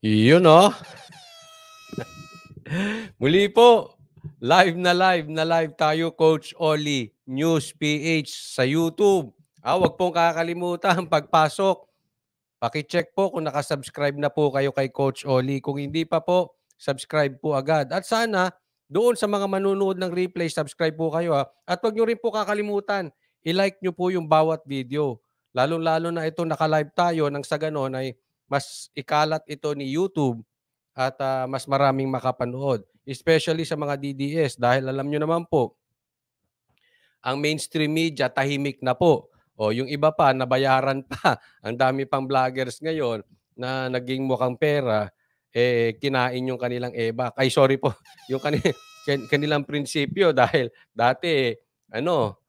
Yun o. Oh. Muli po, live na live na live tayo Coach Oli News PH sa YouTube. Ah, wag pong kakalimutan pagpasok. Paki-check po kung nakasubscribe na po kayo kay Coach Oli. Kung hindi pa po, subscribe po agad. At sana doon sa mga manunood ng replay, subscribe po kayo ha. Ah. At wag nyo rin po kakalimutan, i-like niyo po yung bawat video. Lalo-lalo na ito naka-live tayo nang sa ganon ay mas ikalat ito ni YouTube at uh, mas maraming makapanood. Especially sa mga DDS dahil alam nyo naman po, ang mainstream media tahimik na po. O yung iba pa, nabayaran pa. Ang dami pang vloggers ngayon na naging mukhang pera, eh, kinain yung kanilang eba. Ay, sorry po. Yung kanilang, kanilang prinsipyo dahil dati, ano,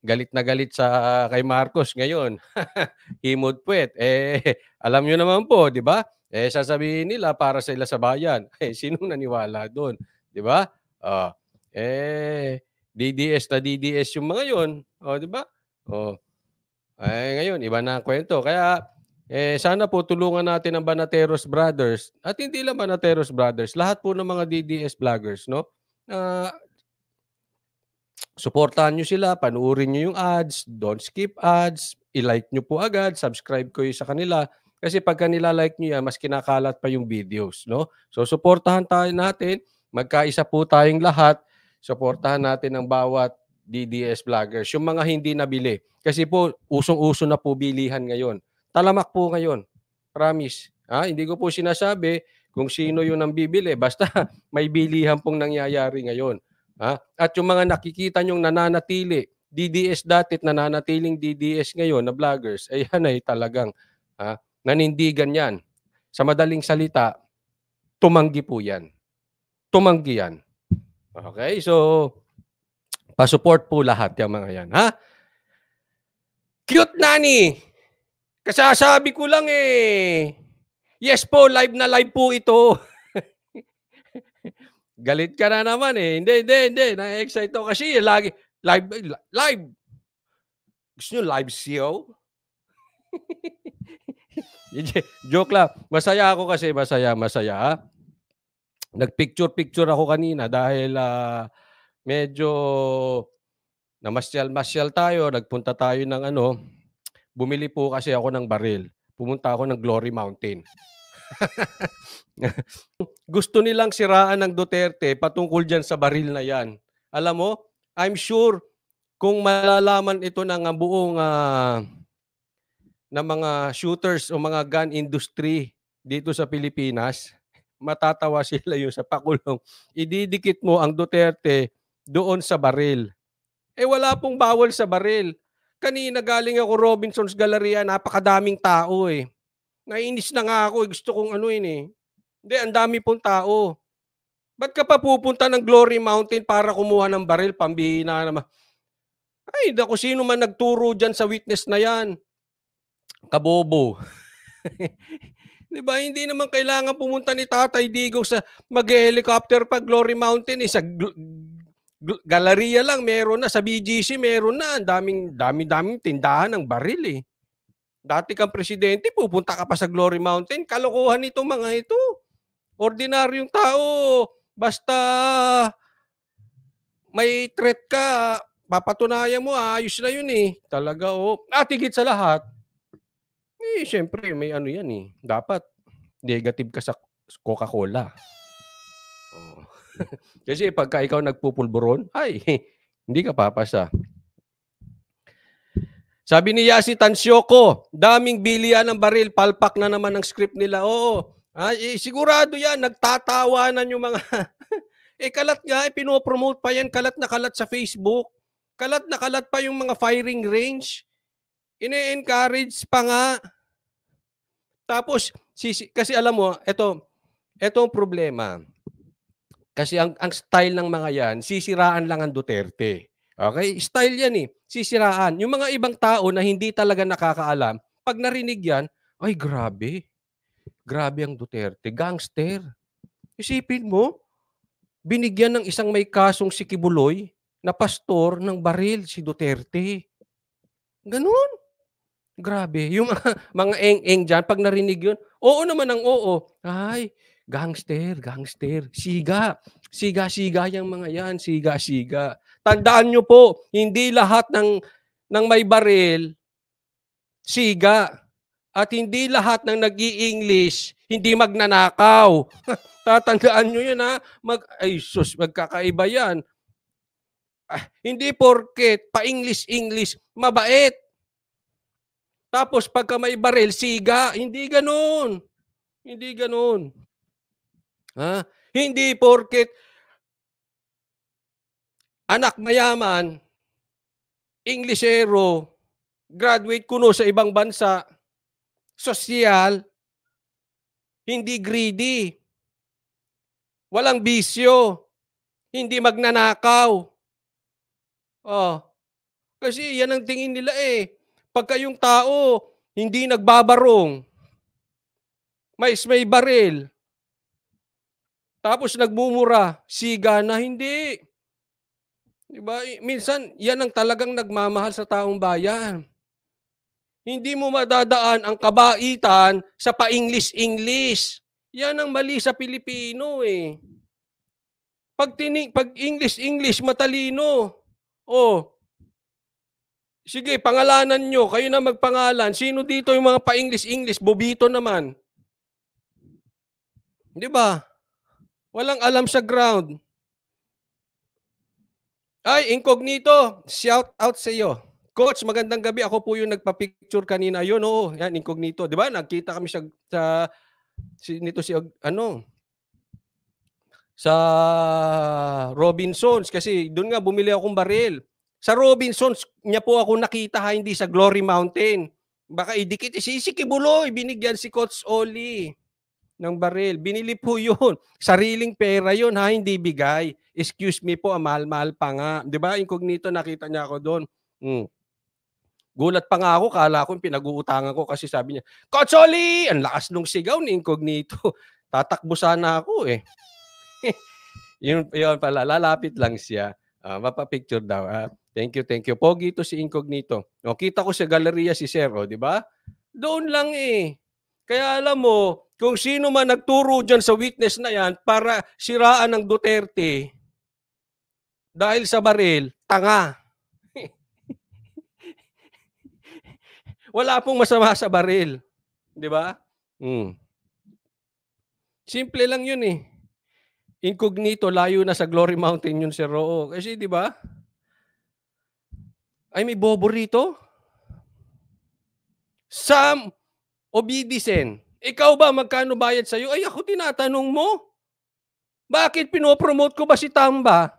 galit na galit sa kay Marcos ngayon. Himod puwet. Eh, alam nyo naman po, di ba? Eh, sasabihin nila para sa ila sa bayan. Eh, sino naniwala doon? Di ba? Uh, eh, DDS na DDS yung mga yun. O, oh, di ba? Oh. Eh, ngayon, iba na ang kwento. Kaya, eh, sana po tulungan natin ang Banateros Brothers. At hindi lang Banateros Brothers. Lahat po ng mga DDS vloggers, no? uh, Suportahan nyo sila, panuorin nyo yung ads, don't skip ads, i-like nyo po agad, subscribe kayo sa kanila. Kasi pag kanila like nyo yan, mas kinakalat pa yung videos. No? So, suportahan tayo natin. Magkaisa po tayong lahat. Suportahan natin ang bawat DDS vloggers. Yung mga hindi nabili. Kasi po, usong-uso na po bilihan ngayon. Talamak po ngayon. Promise. Ha? Hindi ko po sinasabi kung sino yung nang bibili. Basta may bilihan pong nangyayari ngayon. Ha? At yung mga nakikita nyong nananatili, DDS dati at nananatiling DDS ngayon na vloggers, ayan eh, ay talagang ha, nanindigan yan. Sa madaling salita, tumanggi po yan. Tumanggi yan. Okay, so pa-support po lahat yung mga yan. Ha? Cute nani! Kasasabi ko lang eh. Yes po, live na live po ito. Galit ka na naman eh. Hindi, hindi, hindi. Na-excite ako kasi eh, lagi, live, eh, live. Gusto nyo live CEO? Joke lang. Masaya ako kasi, masaya, masaya. Nag-picture-picture ako kanina dahil uh, medyo namasyal-masyal tayo. Nagpunta tayo ng ano, bumili po kasi ako ng baril. Pumunta ako ng Glory Mountain. Gusto nilang siraan ng Duterte patungkol dyan sa baril na yan. Alam mo, I'm sure kung malalaman ito ng buong uh, ng mga shooters o mga gun industry dito sa Pilipinas, matatawa sila yung sa pakulong. Ididikit mo ang Duterte doon sa baril. Eh wala pong bawal sa baril. Kanina galing ako Robinson's Galleria, napakadaming tao eh. Naiinis na nga ako. Eh, gusto kong ano yun eh. Hindi, ang dami pong tao. Ba't ka pa pupunta ng Glory Mountain para kumuha ng baril? Pambihina naman. Ay, dako sino man nagturo dyan sa witness na yan. Kabobo. diba, Hindi naman kailangan pumunta ni Tatay Digo sa mag-helicopter pa Glory Mountain. Eh, sa gl- gl- galeria lang meron na. Sa BGC meron na. Ang daming, daming, daming tindahan ng baril eh. Dati kang presidente, pupunta ka pa sa Glory Mountain. Kalokohan nitong mga ito. Ordinaryong tao. Basta may threat ka, papatunayan mo, ayos na yun eh. Talaga oh. At ah, higit sa lahat, eh, siyempre, may ano yan eh. Dapat, negative ka sa Coca-Cola. Oh. Kasi pagka ikaw nagpupulburon, ay, hindi ka papasa. Sabi ni Yasi Tansioko, daming bilian ng baril, palpak na naman ang script nila. Oo, ay, eh, sigurado yan, nagtatawanan yung mga... eh kalat nga, eh, pinopromote pa yan, kalat na kalat sa Facebook. Kalat na kalat pa yung mga firing range. Ine-encourage pa nga. Tapos, si, kasi alam mo, eto, ito ang problema. Kasi ang, ang style ng mga yan, sisiraan lang ang Duterte. Okay? Style yan eh. Sisiraan. Yung mga ibang tao na hindi talaga nakakaalam, pag narinig yan, ay grabe. Grabe ang Duterte. Gangster. Isipin mo, binigyan ng isang may kasong si Kibuloy na pastor ng baril si Duterte. Ganun. Grabe. Yung mga, mga eng-eng dyan, pag narinig yun, oo naman ang oo. Ay, gangster, gangster, siga. Siga-siga yung mga yan, siga-siga. Tandaan nyo po, hindi lahat ng, ng may baril siga. At hindi lahat ng nag english hindi magnanakaw. Tatandaan nyo yun ha. Mag, ay sus, magkakaiba yan. Ah, hindi porket pa-English-English, mabait. Tapos pagka may baril, siga. Hindi ganoon. Hindi ganoon. Ha? Hindi porket anak mayaman, Englishero, graduate kuno sa ibang bansa, sosyal, hindi greedy, walang bisyo, hindi magnanakaw. Oh. Kasi yan ang tingin nila eh. Pagka yung tao hindi nagbabarong, may may baril, tapos nagmumura, siga na hindi. Di ba? Minsan, yan ang talagang nagmamahal sa taong bayan. Hindi mo madadaan ang kabaitan sa pa-English-English. Yan ang mali sa Pilipino eh. Pag, tinig, pag English-English, matalino. Oh, Sige, pangalanan nyo. Kayo na magpangalan. Sino dito yung mga pa-English-English? Bobito naman. Di ba? Walang alam sa ground. Ay, incognito, shout out sa iyo. Coach, magandang gabi. Ako po yung nagpa-picture kanina. Ayun, oo, yan, incognito. Di ba? Nagkita kami siya sa, si, nito si, ano, sa Robinsons. Kasi doon nga, bumili akong baril. Sa Robinsons, niya po ako nakita, ha, hindi sa Glory Mountain. Baka idikit, si Sikibuloy, binigyan si Coach Oli ng baril. Binili po yun. Sariling pera yun ha, hindi bigay. Excuse me po, ah, mahal-mahal pa nga. Di ba? Incognito, nakita niya ako doon. Mm. Gulat pa nga ako, kala ko pinag-uutangan ko kasi sabi niya, Kotsoli! Ang lakas nung sigaw ni Incognito. Tatakbo sana ako eh. yun, yun pala, lalapit lang siya. Uh, mapapicture daw. Uh, thank you, thank you. Pogi to si Incognito. O, oh, kita ko sa galleria si Sir, oh, di ba? Doon lang eh. Kaya alam mo, kung sino man nagturo dyan sa witness na yan para siraan ng Duterte dahil sa baril, tanga. Wala pong masama sa baril. Di ba? Mm. Simple lang yun eh. Incognito, layo na sa Glory Mountain yun si Roo. Kasi di ba? Ay may bobo rito. Some obedient ikaw ba magkano bayad sa iyo? Ay ako tinatanong mo. Bakit pinopromote ko ba si Tamba?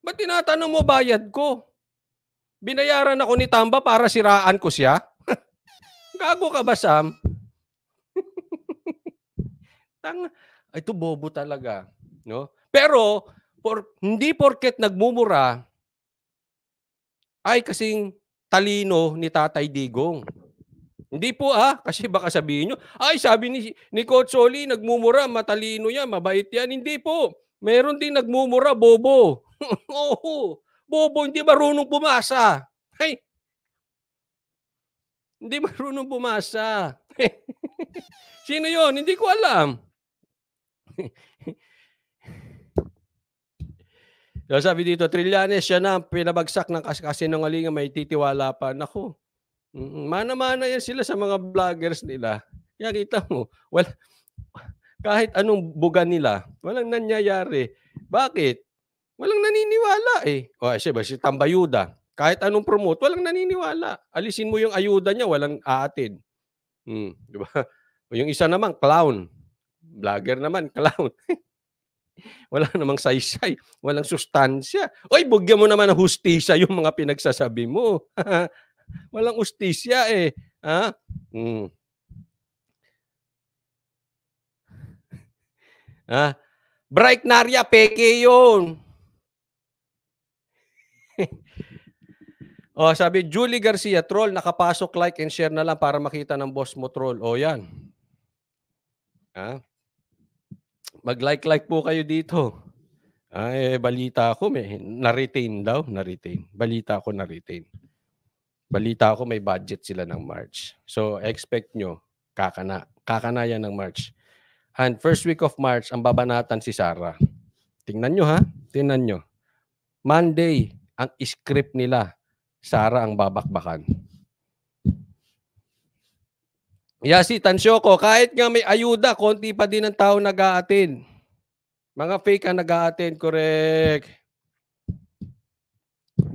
Ba't tinatanong mo bayad ko? Binayaran ako ni Tamba para siraan ko siya? Gago ka ba, Sam? Tang, ito bobo talaga, no? Pero por, hindi porket nagmumura ay kasing talino ni Tatay Digong. Hindi po ha, kasi baka sabihin nyo, ay sabi ni, ni Coach Oli, nagmumura, matalino yan, mabait yan. Hindi po. Meron din nagmumura, bobo. Oo, bobo, hindi marunong bumasa. Ay, hindi marunong bumasa. Sino yon? Hindi ko alam. so sabi dito, Trillanes, siya na ang pinabagsak ng kasinungalingan, may titiwala pa. Nako, Mm, mana-mana yan sila sa mga vloggers nila. Kaya kita mo, well, kahit anong buga nila, walang nangyayari. Bakit? Walang naniniwala eh. O, siyempre, si Tambayuda, kahit anong promote, walang naniniwala. Alisin mo yung ayuda niya, walang aatid. Hmm, di ba? O yung isa naman, clown. Vlogger naman, clown. Wala namang saysay. Walang sustansya. Oy, bugyan mo naman ng hustisya yung mga pinagsasabi mo. Walang ustisya eh. Ha? Hmm. Ha? Bright Naria, peke yun. oh, sabi, Julie Garcia, troll, nakapasok like and share na lang para makita ng boss mo troll. Oh, yan. Ha? Mag-like-like po kayo dito. Ay, ah, eh, balita ko, may, na-retain daw, na-retain. Balita ko, na-retain balita ko may budget sila ng March. So expect nyo, kakana, kakanayan ng March. And first week of March, ang babanatan si Sarah. Tingnan nyo ha, tingnan nyo. Monday, ang script nila, Sarah ang babakbakan. Yasi Tansyoko, kahit nga may ayuda, konti pa din ang tao nag-aatin. Mga fake ang nag-aatin, correct.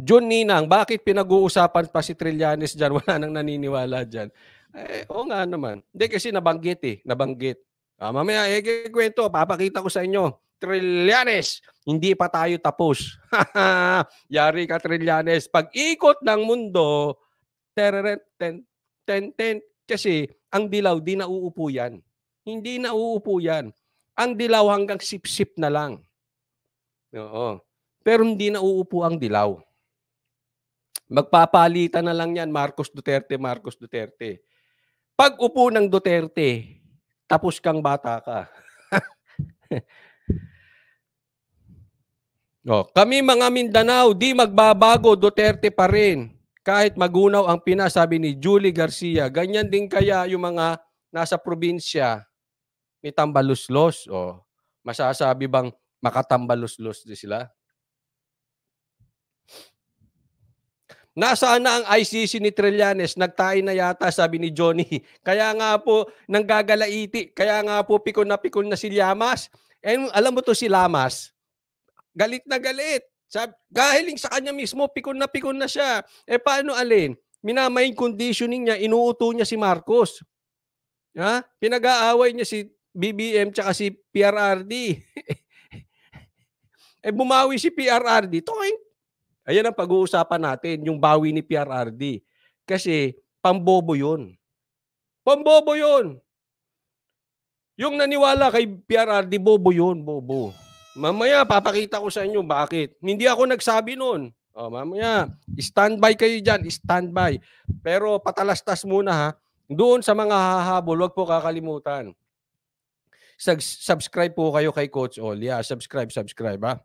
John Ninang, bakit pinag-uusapan pa si Trillanes dyan? Wala nang naniniwala dyan. Eh, oo nga naman. Hindi kasi nabanggit eh. Nabanggit. Ah, mamaya, eh, kwento. Papakita ko sa inyo. Trillanes, hindi pa tayo tapos. Yari ka, Trillanes. Pag-ikot ng mundo, tereret, ten, ten, ten, kasi ang dilaw, di nauupo yan. Hindi nauupo yan. Ang dilaw hanggang sip-sip na lang. Oo. Pero hindi nauupo ang dilaw. Magpapalitan na lang yan, Marcos Duterte, Marcos Duterte. Pag upo ng Duterte, tapos kang bata ka. oh, kami mga Mindanao, di magbabago, Duterte pa rin. Kahit magunaw ang pinasabi ni Julie Garcia. Ganyan din kaya yung mga nasa probinsya ni Tambaluslos. O, oh, masasabi bang makatambaluslos di sila? Nasaan na ang ICC ni Trillanes? Nagtae na yata, sabi ni Johnny. Kaya nga po, nanggagalaiti. Kaya nga po, pikon na pikon na si Llamas. And alam mo to si Lamas, galit na galit. Sabi, gahiling sa kanya mismo, pikon na pikon na siya. Eh paano alin? Minamain conditioning niya, inuuto niya si Marcos. Ha? Pinag-aaway niya si BBM tsaka si PRRD. eh bumawi si PRRD. Toing Ayan ang pag-uusapan natin, yung bawi ni PRRD. Kasi pambobo yun. Pambobo yun. Yung naniwala kay PRRD, bobo yun, bobo. Mamaya, papakita ko sa inyo bakit. Hindi ako nagsabi noon. O, oh, mamaya, standby kayo dyan, standby. Pero patalastas muna ha. Doon sa mga hahabol, wag po kakalimutan. Subscribe po kayo kay Coach Olia. Subscribe, subscribe ha.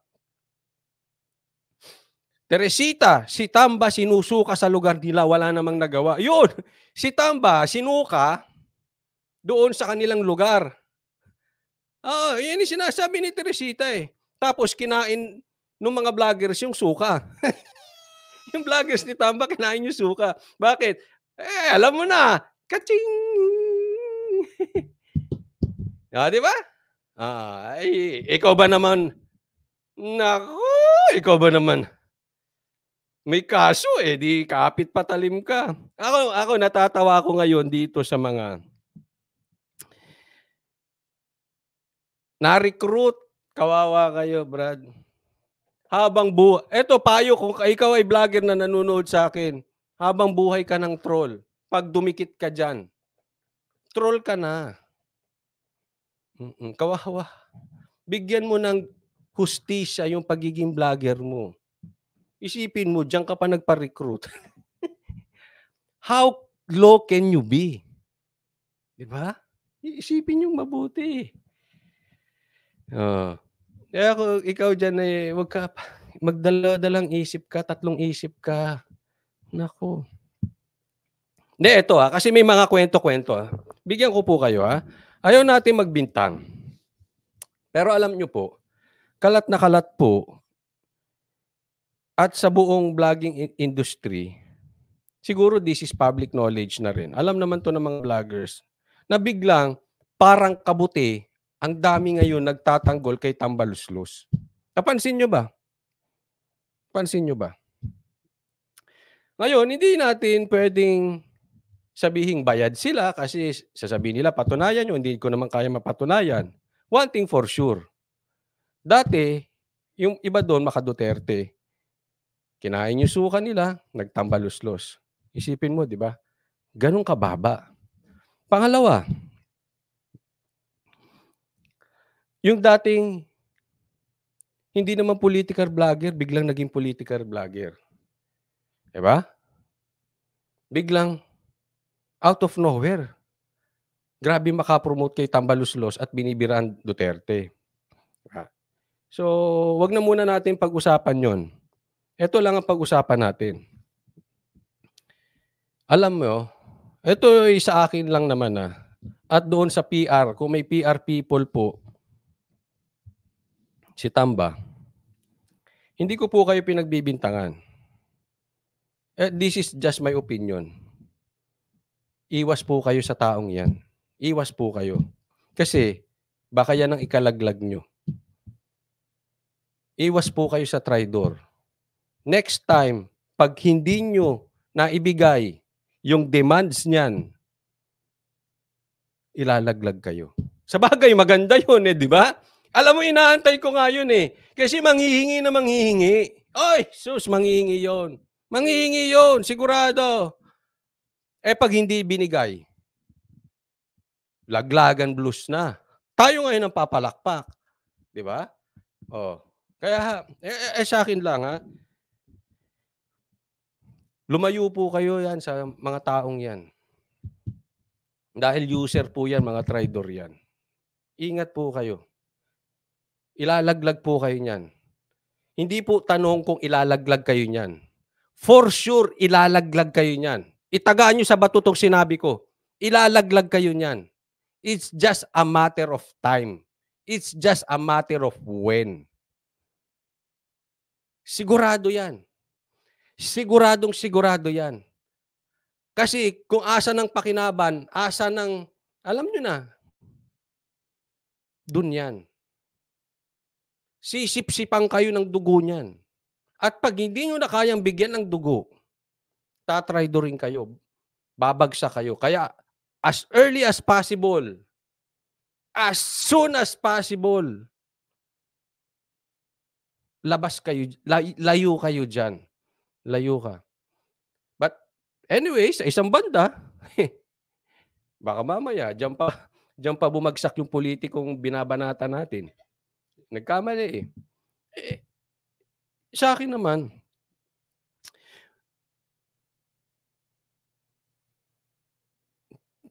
Teresita, si Tamba sinusuka sa lugar nila, wala namang nagawa. Yun, si Tamba sinuka doon sa kanilang lugar. Ah, yun yung sinasabi ni Teresita eh. Tapos kinain ng mga vloggers yung suka. yung vloggers ni Tamba, kinain yung suka. Bakit? Eh, alam mo na. Kaching! ah, di ba? Ah, ay, eh, ikaw ba naman? Naku, ikaw ba naman? may kaso eh, di kapit patalim ka. Ako, ako natatawa ako ngayon dito sa mga na-recruit. Kawawa kayo, Brad. Habang buhay. Eto, payo, kung ikaw ay vlogger na nanonood sa akin, habang buhay ka ng troll, pag dumikit ka dyan, troll ka na. Mm-mm, kawawa. Bigyan mo ng hustisya yung pagiging vlogger mo. Isipin mo, diyan ka pa nagpa-recruit. How low can you be? Di ba? Isipin yung mabuti. Oh. Eh, Kaya kung ikaw dyan eh, wag ka pa. Magdala-dalang isip ka, tatlong isip ka. Nako. Hindi, ito ha. Ah, kasi may mga kwento-kwento ha. Ah. Bigyan ko po kayo ha. Ah. Ayaw natin magbintang. Pero alam nyo po, kalat na kalat po at sa buong vlogging industry, siguro this is public knowledge na rin. Alam naman to ng mga vloggers na biglang parang kabuti ang dami ngayon nagtatanggol kay Tambaluslos. Napansin nyo ba? Pansin nyo ba? Ngayon, hindi natin pwedeng sabihin bayad sila kasi sasabihin nila patunayan nyo, hindi ko naman kaya mapatunayan. One thing for sure, dati, yung iba doon, makaduterte, Duterte, Kinain yung suka nila, nagtambaluslos. Isipin mo, di ba? Ganun kababa. Pangalawa, yung dating hindi naman political vlogger, biglang naging political vlogger. Di ba? Biglang out of nowhere. Grabe makapromote kay Tambaluslos at binibiraan Duterte. So, wag na muna natin pag-usapan yon. Ito lang ang pag-usapan natin. Alam mo, ito ay sa akin lang naman ah. At doon sa PR, kung may PR people po, si Tamba, hindi ko po kayo pinagbibintangan. Eh, this is just my opinion. Iwas po kayo sa taong yan. Iwas po kayo. Kasi baka yan ang ikalaglag nyo. Iwas po kayo sa tridor next time, pag hindi nyo naibigay yung demands niyan, ilalaglag kayo. Sa bagay, maganda yun eh, di ba? Alam mo, inaantay ko nga yun eh. Kasi manghihingi na manghihingi. Oy, sus, manghihingi yon. Manghihingi yon, sigurado. Eh, pag hindi binigay, laglagan blues na. Tayo ngayon ang papalakpak. Di ba? Oh. Kaya, eh, eh, eh sa akin lang ha, Lumayo po kayo yan sa mga taong yan. Dahil user po yan, mga trader yan. Ingat po kayo. Ilalaglag po kayo niyan. Hindi po tanong kung ilalaglag kayo niyan. For sure, ilalaglag kayo niyan. Itagaan nyo sa bato itong sinabi ko. Ilalaglag kayo niyan. It's just a matter of time. It's just a matter of when. Sigurado yan. Siguradong sigurado yan. Kasi kung asa ng pakinaban, asa ng, alam nyo na, dun yan. sisip kayo ng dugo niyan. At pag hindi nyo na kayang bigyan ng dugo, rin kayo. Babagsa kayo. Kaya as early as possible, as soon as possible, labas kayo, layo kayo dyan layo ka. But anyways, isang banda, baka mamaya, dyan pa, dyan pa bumagsak yung politikong binabanata natin. Nagkamali eh. eh sa akin naman,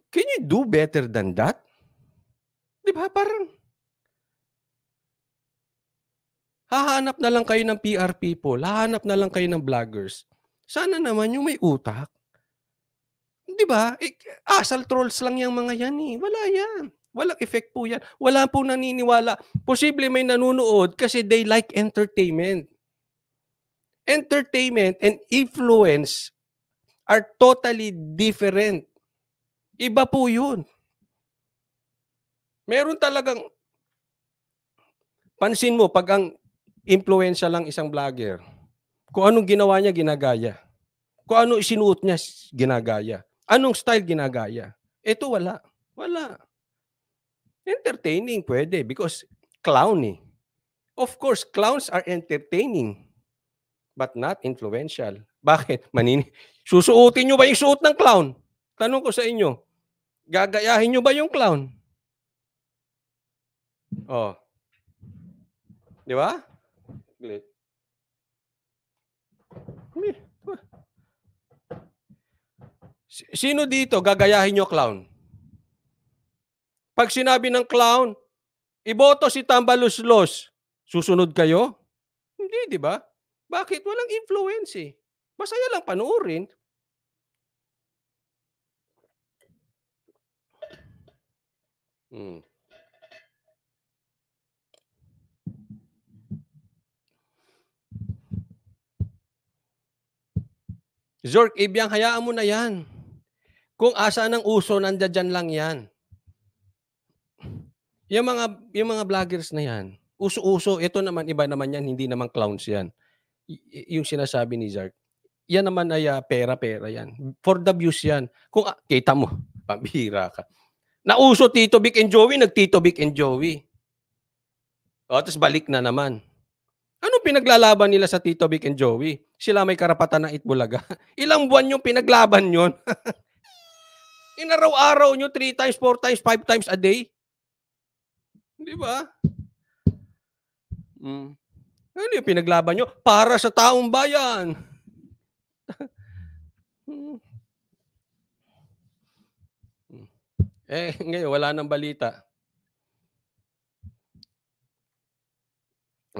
can you do better than that? Di ba? Parang, Hahanap na lang kayo ng PR people. Hahanap na lang kayo ng vloggers. Sana naman yung may utak. Di ba? Eh, asal trolls lang yung mga yan eh. Wala yan. Walang effect po yan. Wala po naniniwala. Posible may nanonood kasi they like entertainment. Entertainment and influence are totally different. Iba po yun. Meron talagang, pansin mo, pag ang Impluensya lang isang vlogger. Kung anong ginawa niya, ginagaya. Kung ano isinuot niya, ginagaya. Anong style ginagaya? Ito wala. Wala. Entertaining pwede because clown eh. Of course, clowns are entertaining but not influential. Bakit? Manini Susuotin nyo ba yung suot ng clown? Tanong ko sa inyo, gagayahin nyo ba yung clown? Oh. Di ba? Glit. Come Sino dito gagayahin nyo clown? Pag sinabi ng clown, iboto si Tambaluslos, susunod kayo? Hindi, di ba? Bakit? Walang influence eh. Masaya lang panuorin. Hmm. Zork, Ibyang, hayaan mo na yan. Kung asa ng uso, nandiyan lang yan. Yung mga, yung mga vloggers na yan, uso-uso, ito naman, iba naman yan, hindi naman clowns yan. Y- yung sinasabi ni Zark, yan naman ay uh, pera-pera yan. For the views yan. Kung uh, kita mo, pambihira ka. Nauso Tito Vic and Joey, nag Tito Vic and Joey. O, tapos balik na naman. Ano pinaglalaban nila sa Tito Vic and Joey? Sila may karapatan ng Itbulaga. Ilang buwan yung pinaglaban yon? Inaraw-araw nyo 3 times, 4 times, 5 times a day. Di ba? Mm. Ano yung pinaglaban nyo? Para sa taong bayan. Hmm. Hmm. eh, ngayon, wala nang balita.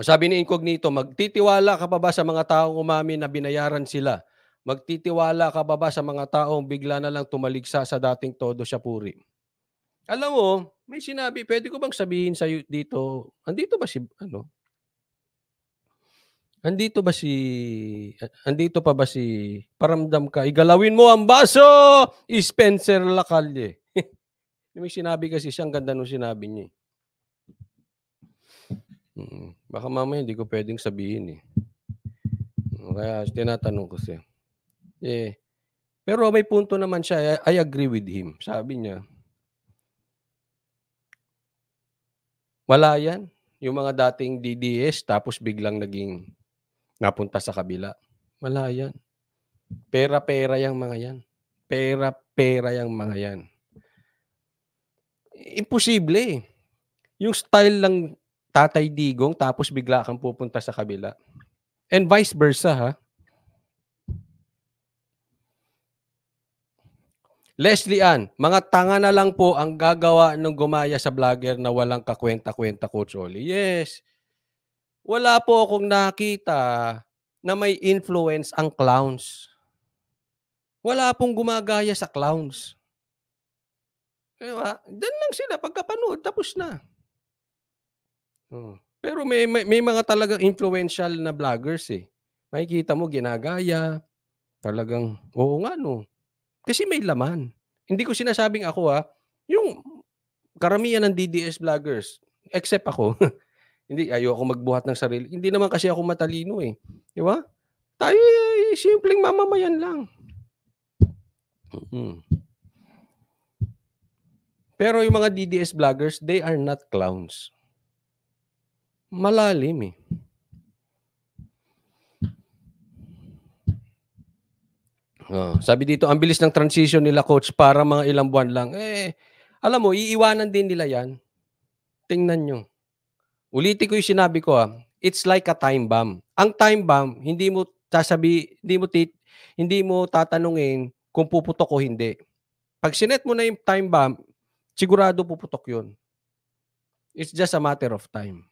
Sabi ni Incognito, magtitiwala ka pa ba sa mga taong umamin na binayaran sila? Magtitiwala ka pa ba sa mga taong bigla na lang tumaligsa sa dating todo siya puri? Alam mo, may sinabi, pwede ko bang sabihin sa iyo dito, andito ba si, ano? Andito ba si, andito pa ba si, paramdam ka, igalawin mo ang baso, Spencer Lacalle. may sinabi kasi siya, ang ganda nung sinabi niya. Eh. Hmm. Baka mamaya hindi ko pwedeng sabihin eh. Kaya tinatanong ko siya. Eh, pero may punto naman siya. Eh, I, agree with him. Sabi niya, wala yan. Yung mga dating DDS tapos biglang naging napunta sa kabila. Wala yan. Pera-pera yung mga yan. Pera-pera yung mga yan. Imposible eh. Yung style lang tatay digong tapos bigla kang pupunta sa kabila. And vice versa ha. Leslie Ann, mga tanga na lang po ang gagawa ng gumaya sa vlogger na walang kakwenta-kwenta, Coach Oli. Yes. Wala po akong nakita na may influence ang clowns. Wala pong gumagaya sa clowns. Diba? Diyan lang sila. Pagkapanood, tapos na. Hmm. Pero may, may, may mga talagang influential na vloggers eh. Makikita mo ginagaya. Talagang, oo nga no. Kasi may laman. Hindi ko sinasabing ako ha. Ah. Yung karamihan ng DDS vloggers, except ako, hindi, ayoko magbuhat ng sarili. Hindi naman kasi ako matalino eh. Di ba? Tayo eh, simpleng mamamayan lang. Pero yung mga DDS vloggers, they are not clowns. Malalim eh. Oh, sabi dito, ang bilis ng transition nila coach para mga ilang buwan lang. Eh, alam mo, iiwanan din nila yan. Tingnan nyo. Ulitin ko yung sinabi ko ah. It's like a time bomb. Ang time bomb, hindi mo sasabi, hindi mo tit, hindi mo tatanungin kung puputok o hindi. Pag sinet mo na yung time bomb, sigurado puputok yun. It's just a matter of time.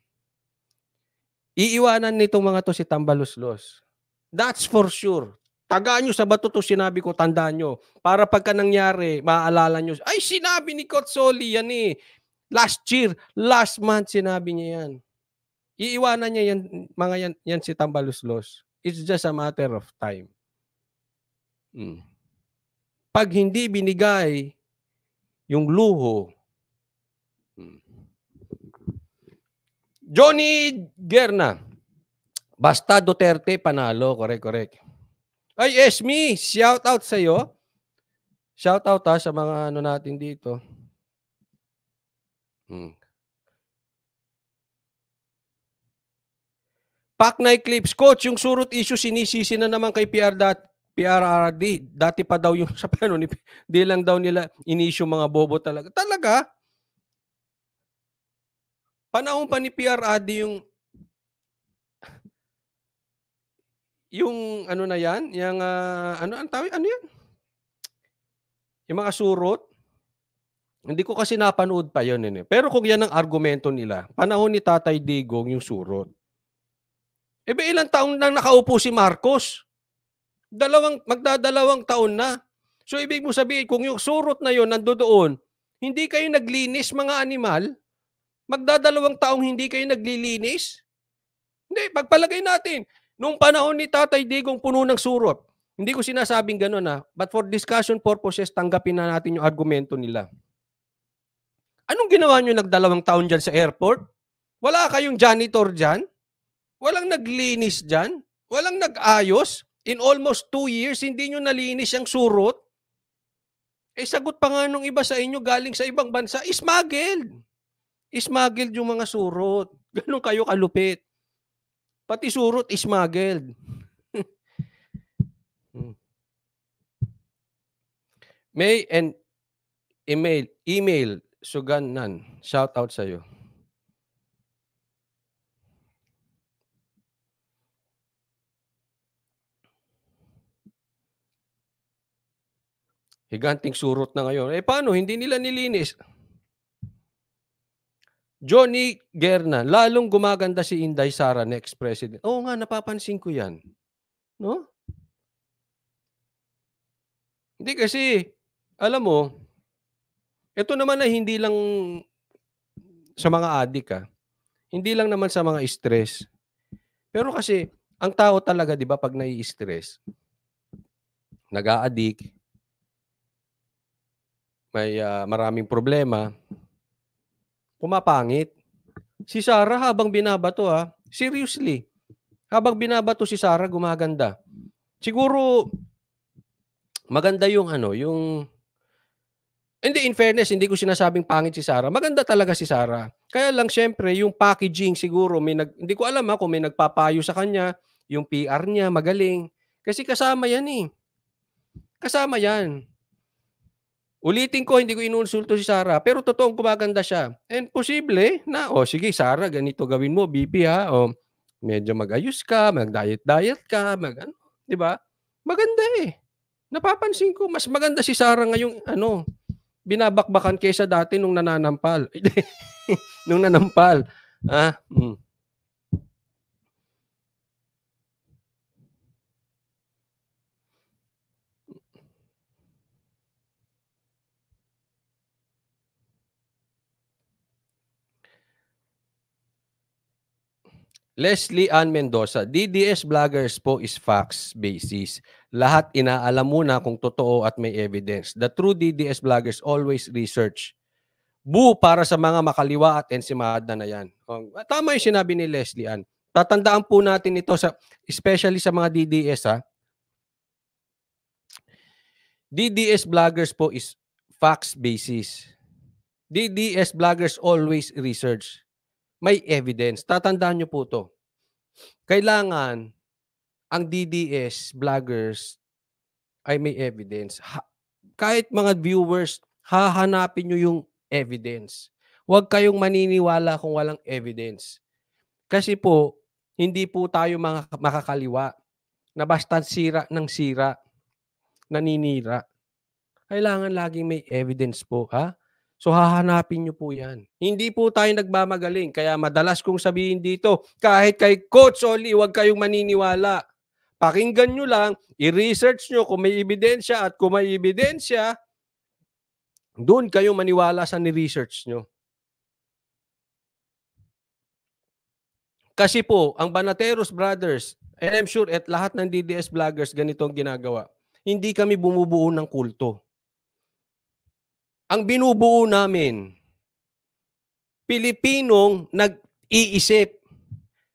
Iiwanan nitong mga to si Tambaluslos. That's for sure. Tagaan nyo sa bato to sinabi ko, tandaan nyo. Para pagka nangyari, maaalala nyo. Ay, sinabi ni Kotsoli yan eh. Last year, last month, sinabi niya yan. Iiwanan niya yan, mga yan, yan si Tambaluslos. It's just a matter of time. Hmm. Pag hindi binigay yung luho Johnny Gerna. Basta Duterte, panalo. Correct, correct. Ay, Esme, shout out sa iyo. Shout out ha, ah, sa mga ano natin dito. Hmm. Pak na Eclipse. Coach, yung surut issue sinisisi na naman kay PR dat PRRD. Dati pa daw yung sa plano ni di lang daw nila inisyu mga bobo talaga. Talaga? Panahon pa ni PRAD yung yung ano na yan, yung uh, ano ang tawag, ano yan? Yung mga surot. Hindi ko kasi napanood pa yon Eh. Pero kung yan ang argumento nila, panahon ni Tatay Digong yung surot. E eh, ba ilang taon na nakaupo si Marcos? Dalawang, magdadalawang taon na. So ibig mo sabihin, kung yung surot na yon nandoon, hindi kayo naglinis mga animal, Magdadalawang taong hindi kayo naglilinis? Hindi, pagpalagay natin. Nung panahon ni Tatay Digong puno ng surot, hindi ko sinasabing gano'n na, ah. but for discussion purposes, tanggapin na natin yung argumento nila. Anong ginawa nyo nagdalawang taon dyan sa airport? Wala kayong janitor dyan? Walang naglinis dyan? Walang nag-ayos? In almost two years, hindi nyo nalinis yung surot? Eh, sagot pa nga nung iba sa inyo galing sa ibang bansa, smuggled. Smuggled yung mga surot. Ganun kayo kalupit. Pati surot, smuggled. Hmm. May and email, email, Suganan. Shout out sa iyo. Higanting surot na ngayon. Eh paano? Hindi nila nilinis. Johnny Gerna, lalong gumaganda si Inday Sara, next president. Oo nga, napapansin ko yan. No? Hindi kasi, alam mo, ito naman ay hindi lang sa mga adik ah. Hindi lang naman sa mga stress. Pero kasi, ang tao talaga, di ba, pag nai-stress, nag-a-addict, may uh, maraming problema, pumapangit. Si Sarah habang binabato ha, ah, seriously, habang binabato si Sarah gumaganda. Siguro maganda yung ano, yung hindi, in fairness, hindi ko sinasabing pangit si Sarah. Maganda talaga si Sarah. Kaya lang, syempre, yung packaging siguro, may nag, hindi ko alam ha, ah, kung may nagpapayo sa kanya, yung PR niya, magaling. Kasi kasama yan eh. Kasama yan. Ulitin ko, hindi ko inunsulto si Sara, pero totoong gumaganda siya. And posible na, o oh, sige Sara, ganito gawin mo, BP ha, o oh, medyo mag-ayos ka, mag-diet-diet ka, mag ano, 'di ba? Maganda eh. Napapansin ko mas maganda si Sara ngayong ano, binabakbakan kaysa dati nung nananampal. nung nanampal. Ah, mm. Leslie Ann Mendoza, DDS vloggers po is facts basis. Lahat inaalam muna kung totoo at may evidence. The true DDS vloggers always research. Bu para sa mga makaliwa at ensimada na yan. Oh, tama yung sinabi ni Leslie Ann. Tatandaan po natin ito, sa, especially sa mga DDS. Ha? DDS vloggers po is facts basis. DDS vloggers always research may evidence. Tatandaan nyo po to. Kailangan ang DDS vloggers ay may evidence. Ha, kahit mga viewers, hahanapin nyo yung evidence. Huwag kayong maniniwala kung walang evidence. Kasi po, hindi po tayo mga makakaliwa na basta sira ng sira, naninira. Kailangan laging may evidence po, ha? So hahanapin nyo po yan. Hindi po tayo nagmamagaling. Kaya madalas kong sabihin dito, kahit kay Coach Oli, huwag kayong maniniwala. Pakinggan nyo lang, i-research nyo kung may ebidensya at kung may ebidensya, doon kayo maniwala sa ni-research nyo. Kasi po, ang Banateros Brothers, and I'm sure at lahat ng DDS vloggers, ganito ang ginagawa. Hindi kami bumubuo ng kulto ang binubuo namin. Pilipinong nag-iisip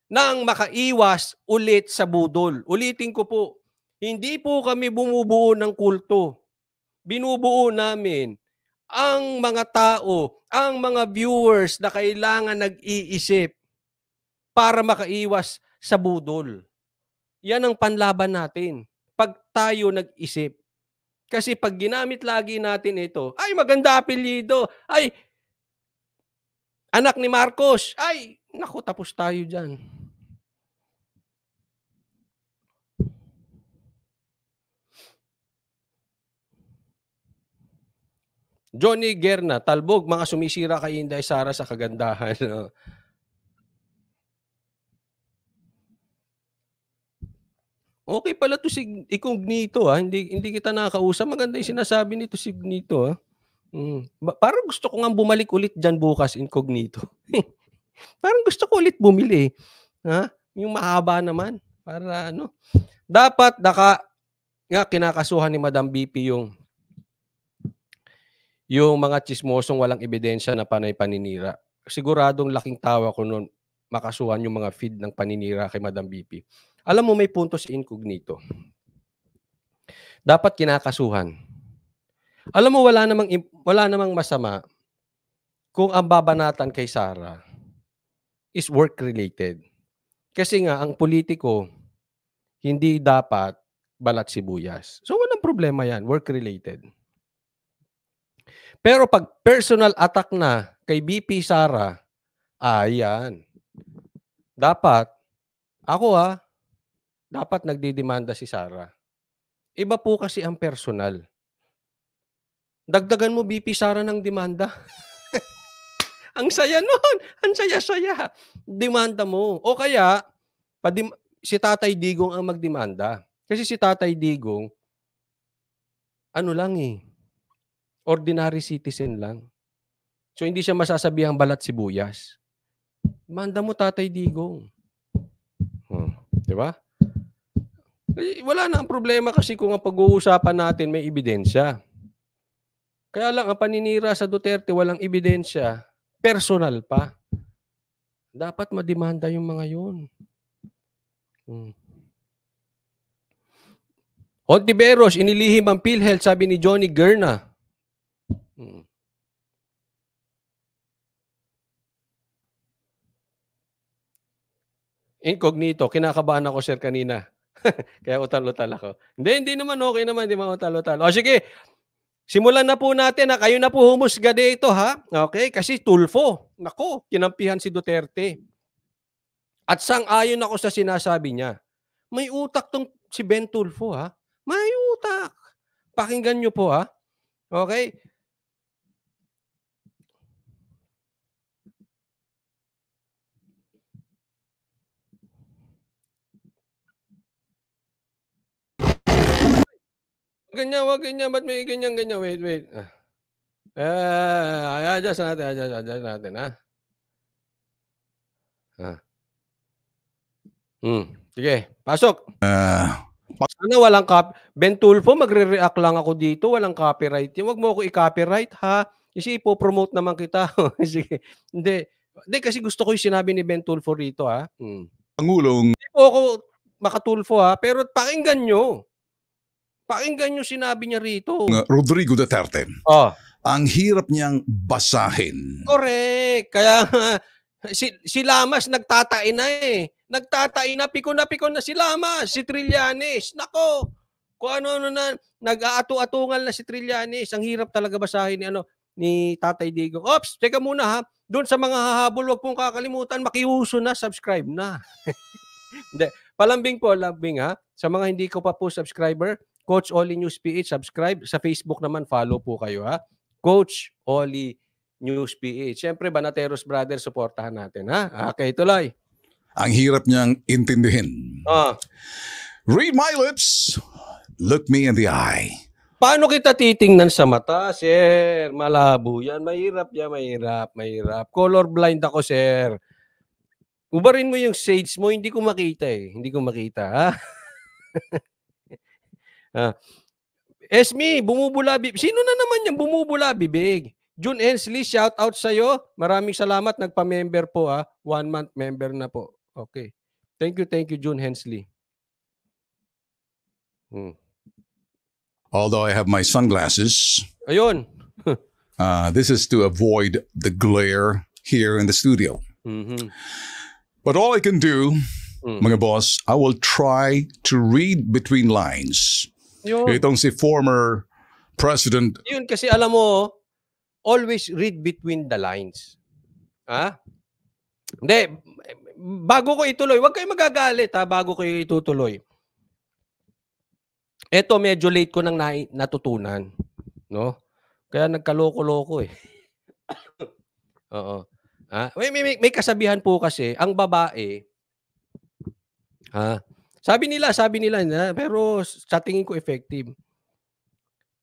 na ang makaiwas ulit sa budol. Ulitin ko po, hindi po kami bumubuo ng kulto. Binubuo namin ang mga tao, ang mga viewers na kailangan nag-iisip para makaiwas sa budol. Yan ang panlaban natin pag tayo nag-isip. Kasi pag ginamit lagi natin ito, ay maganda apelyido, ay anak ni Marcos, ay naku tapos tayo diyan. Johnny Gerna, talbog, mga sumisira kay Inday Sara sa kagandahan. Okay pala to si Incognito ha. Ah. Hindi hindi kita nakakausap. Maganda 'yung sinasabi nito si Incognito ha. Ah. Mm. Parang gusto ko nga bumalik ulit diyan bukas Incognito. parang gusto ko ulit bumili eh. Ha? Yung mahaba naman para ano. Dapat naka nga kinakasuhan ni Madam BP yung yung mga chismosong walang ebidensya na panay paninira. Siguradong laking tawa ko noon makasuhan yung mga feed ng paninira kay Madam BP. Alam mo may puntos si incognito. Dapat kinakasuhan. Alam mo wala namang wala namang masama kung ang babanatan kay Sara is work related. Kasi nga ang politiko hindi dapat balat sibuyas. So walang problema 'yan, work related. Pero pag personal attack na kay BP Sara, ayan. Ah, Dapat, ako ah, dapat nagdidemanda si Sara. Iba po kasi ang personal. Dagdagan mo BP Sara ng demanda. ang saya noon. Ang saya-saya. Demanda mo. O kaya, padim- si Tatay Digong ang magdemanda. Kasi si Tatay Digong, ano lang eh, ordinary citizen lang. So hindi siya masasabihang balat si Buyas. Manda mo Tatay Digong. Hmm, 'Di ba? Eh, wala na ang problema kasi kung ang pag-uusapan natin may ebidensya. Kaya lang ang paninira sa Duterte walang ebidensya, personal pa. Dapat madimanda yung mga yun. Hmm. Ontiveros, inilihim ang PhilHealth, sabi ni Johnny Gerna. Hmm. Incognito, kinakabahan ako sir kanina. Kaya utal-utal ako. Hindi, hindi naman. Okay naman. Hindi man utal-utal. O sige, simulan na po natin. Ha? Kayo na po humusga dito ha. Okay? Kasi Tulfo. Nako, kinampihan si Duterte. At sang-ayon ako sa sinasabi niya. May utak tong si Ben Tulfo ha. May utak. Pakinggan nyo po ha. Okay? ganyan, wag ganyan, ba't may ganyan, ganyan, wait, wait. Ah. Eh, adjust natin, adjust, adjust natin, ha? Ah. ah. Hmm. Sige, pasok. Uh, ano, walang copy. Bentulfo, magre-react lang ako dito. Walang copyright. Huwag mo ako i-copyright, ha? Kasi ipopromote naman kita. Sige. Hindi. Hindi, kasi gusto ko yung sinabi ni Bentulfo rito, ha? Hmm. Pangulong. Hindi po ako makatulfo, ha? Pero pakinggan nyo. Pakinggan nyo sinabi niya rito. Rodrigo Duterte. Oh. Ang hirap niyang basahin. Correct. Kaya si, si Lamas nagtatain na eh. Nagtatain na, pikon na pikon na si Lamas, si Trillanes. Nako, kung ano-ano na, nag-aatu-atungal na si Trillanes. Ang hirap talaga basahin ni, ano, ni Tatay Digo. Ops, teka muna ha. Doon sa mga hahabol, huwag pong kakalimutan, makiuso na, subscribe na. Hindi. Palambing po, lambing ha. Sa mga hindi ko pa po subscriber, Coach Oli News PH, subscribe. Sa Facebook naman, follow po kayo ha. Coach Oli News PH. Siyempre, Banateros Brothers, supportahan natin ha. Okay, tuloy. Ang hirap niyang intindihin. Ah. Read my lips, look me in the eye. Paano kita titingnan sa mata, sir? Malabo yan. Mahirap yan, mahirap, mahirap. Colorblind ako, sir. Ubarin mo yung shades mo, hindi ko makita eh. Hindi ko makita, ha? Uh, Esme, bumubula bibig. Sino na naman yung bumubula bibig? June Ensley, shout out sa iyo. Maraming salamat nagpa-member po ha. Ah. One month member na po. Okay. Thank you, thank you June Hensley. Hmm. Although I have my sunglasses. Ayun. uh, this is to avoid the glare here in the studio. Mm-hmm. But all I can do, mm. mga boss, I will try to read between lines. Yun. Itong si former president. Yun kasi alam mo, always read between the lines. Ha? Hindi, bago ko ituloy, huwag kayo magagalit ha, bago ko itutuloy. Ito medyo late ko nang natutunan, no? Kaya nagkaloko-loko eh. Oo. Ha? May, may, may kasabihan po kasi, ang babae, ha, sabi nila, sabi nila na, pero sa tingin ko effective.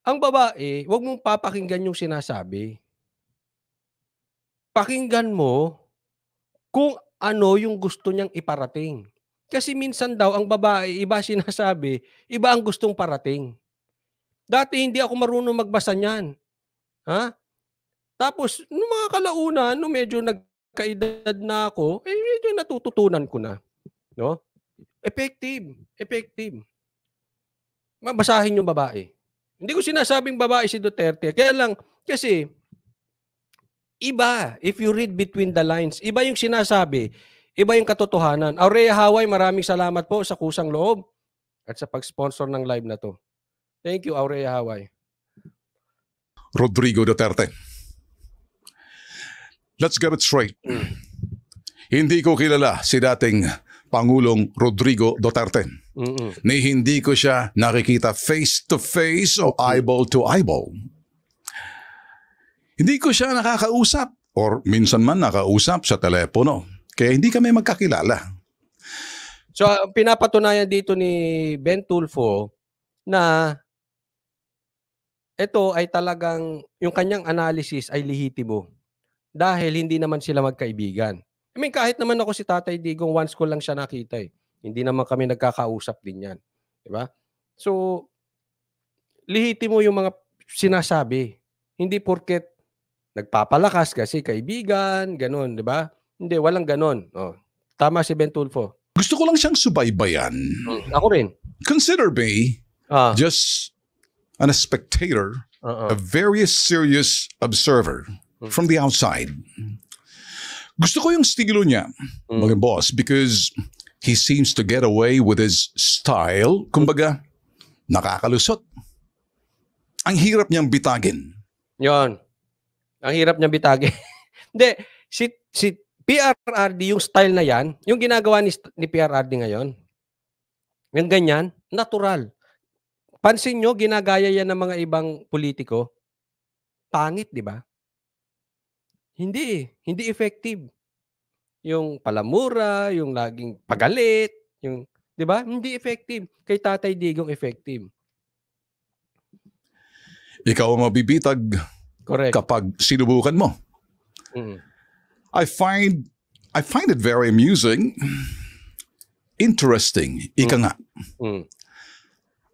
Ang babae, huwag mong papakinggan yung sinasabi. Pakinggan mo kung ano yung gusto niyang iparating. Kasi minsan daw ang babae, iba sinasabi, iba ang gustong parating. Dati hindi ako marunong magbasa niyan. Ha? Tapos, nung mga kalaunan, nung medyo nagkaedad na ako, eh, medyo natututunan ko na. No? Effective. Effective. Mabasahin yung babae. Hindi ko sinasabing babae si Duterte. Kaya lang, kasi, iba, if you read between the lines, iba yung sinasabi, iba yung katotohanan. Aurea Haway, maraming salamat po sa kusang loob at sa pag-sponsor ng live na to. Thank you, Aurea Haway. Rodrigo Duterte. Let's get it straight. Mm. Hindi ko kilala si dating Pangulong Rodrigo Duterte. Mm-hmm. Ni hindi ko siya nakikita face to face o eyeball to eyeball. Hindi ko siya nakakausap or minsan man nakausap sa telepono. Kaya hindi kami magkakilala. So, ang pinapatunayan dito ni Ben Tulfo na ito ay talagang yung kanyang analysis ay lehitimo dahil hindi naman sila magkaibigan. I mean, kahit naman ako si Tatay Digong, once ko lang siya nakita eh. Hindi naman kami nagkakausap din yan. Di ba? So, lihiti mo yung mga sinasabi. Hindi porket nagpapalakas kasi kaibigan, ganun, di ba? Hindi, walang ganun. Oh. Tama si Ben Gusto ko lang siyang subaybayan. Hmm. Ako rin. Consider me ah. just an, a spectator, uh-uh. a very serious observer mm. from the outside. Gusto ko yung estilo niya, mm. mga boss, because he seems to get away with his style. Kumbaga, nakakalusot. Ang hirap niyang bitagin. Yon. Ang hirap niyang bitagin. Hindi, si, si PRRD, yung style na yan, yung ginagawa ni, ni PRRD ngayon, yung ganyan, natural. Pansin nyo, ginagaya yan ng mga ibang politiko. Pangit, di ba? Hindi Hindi effective. Yung palamura, yung laging pagalit, yung, di ba? Hindi effective. Kay Tatay Digong effective. Ikaw ang mabibitag Correct. kapag sinubukan mo. Mm. I find I find it very amusing, interesting, ika mm. nga. Mm.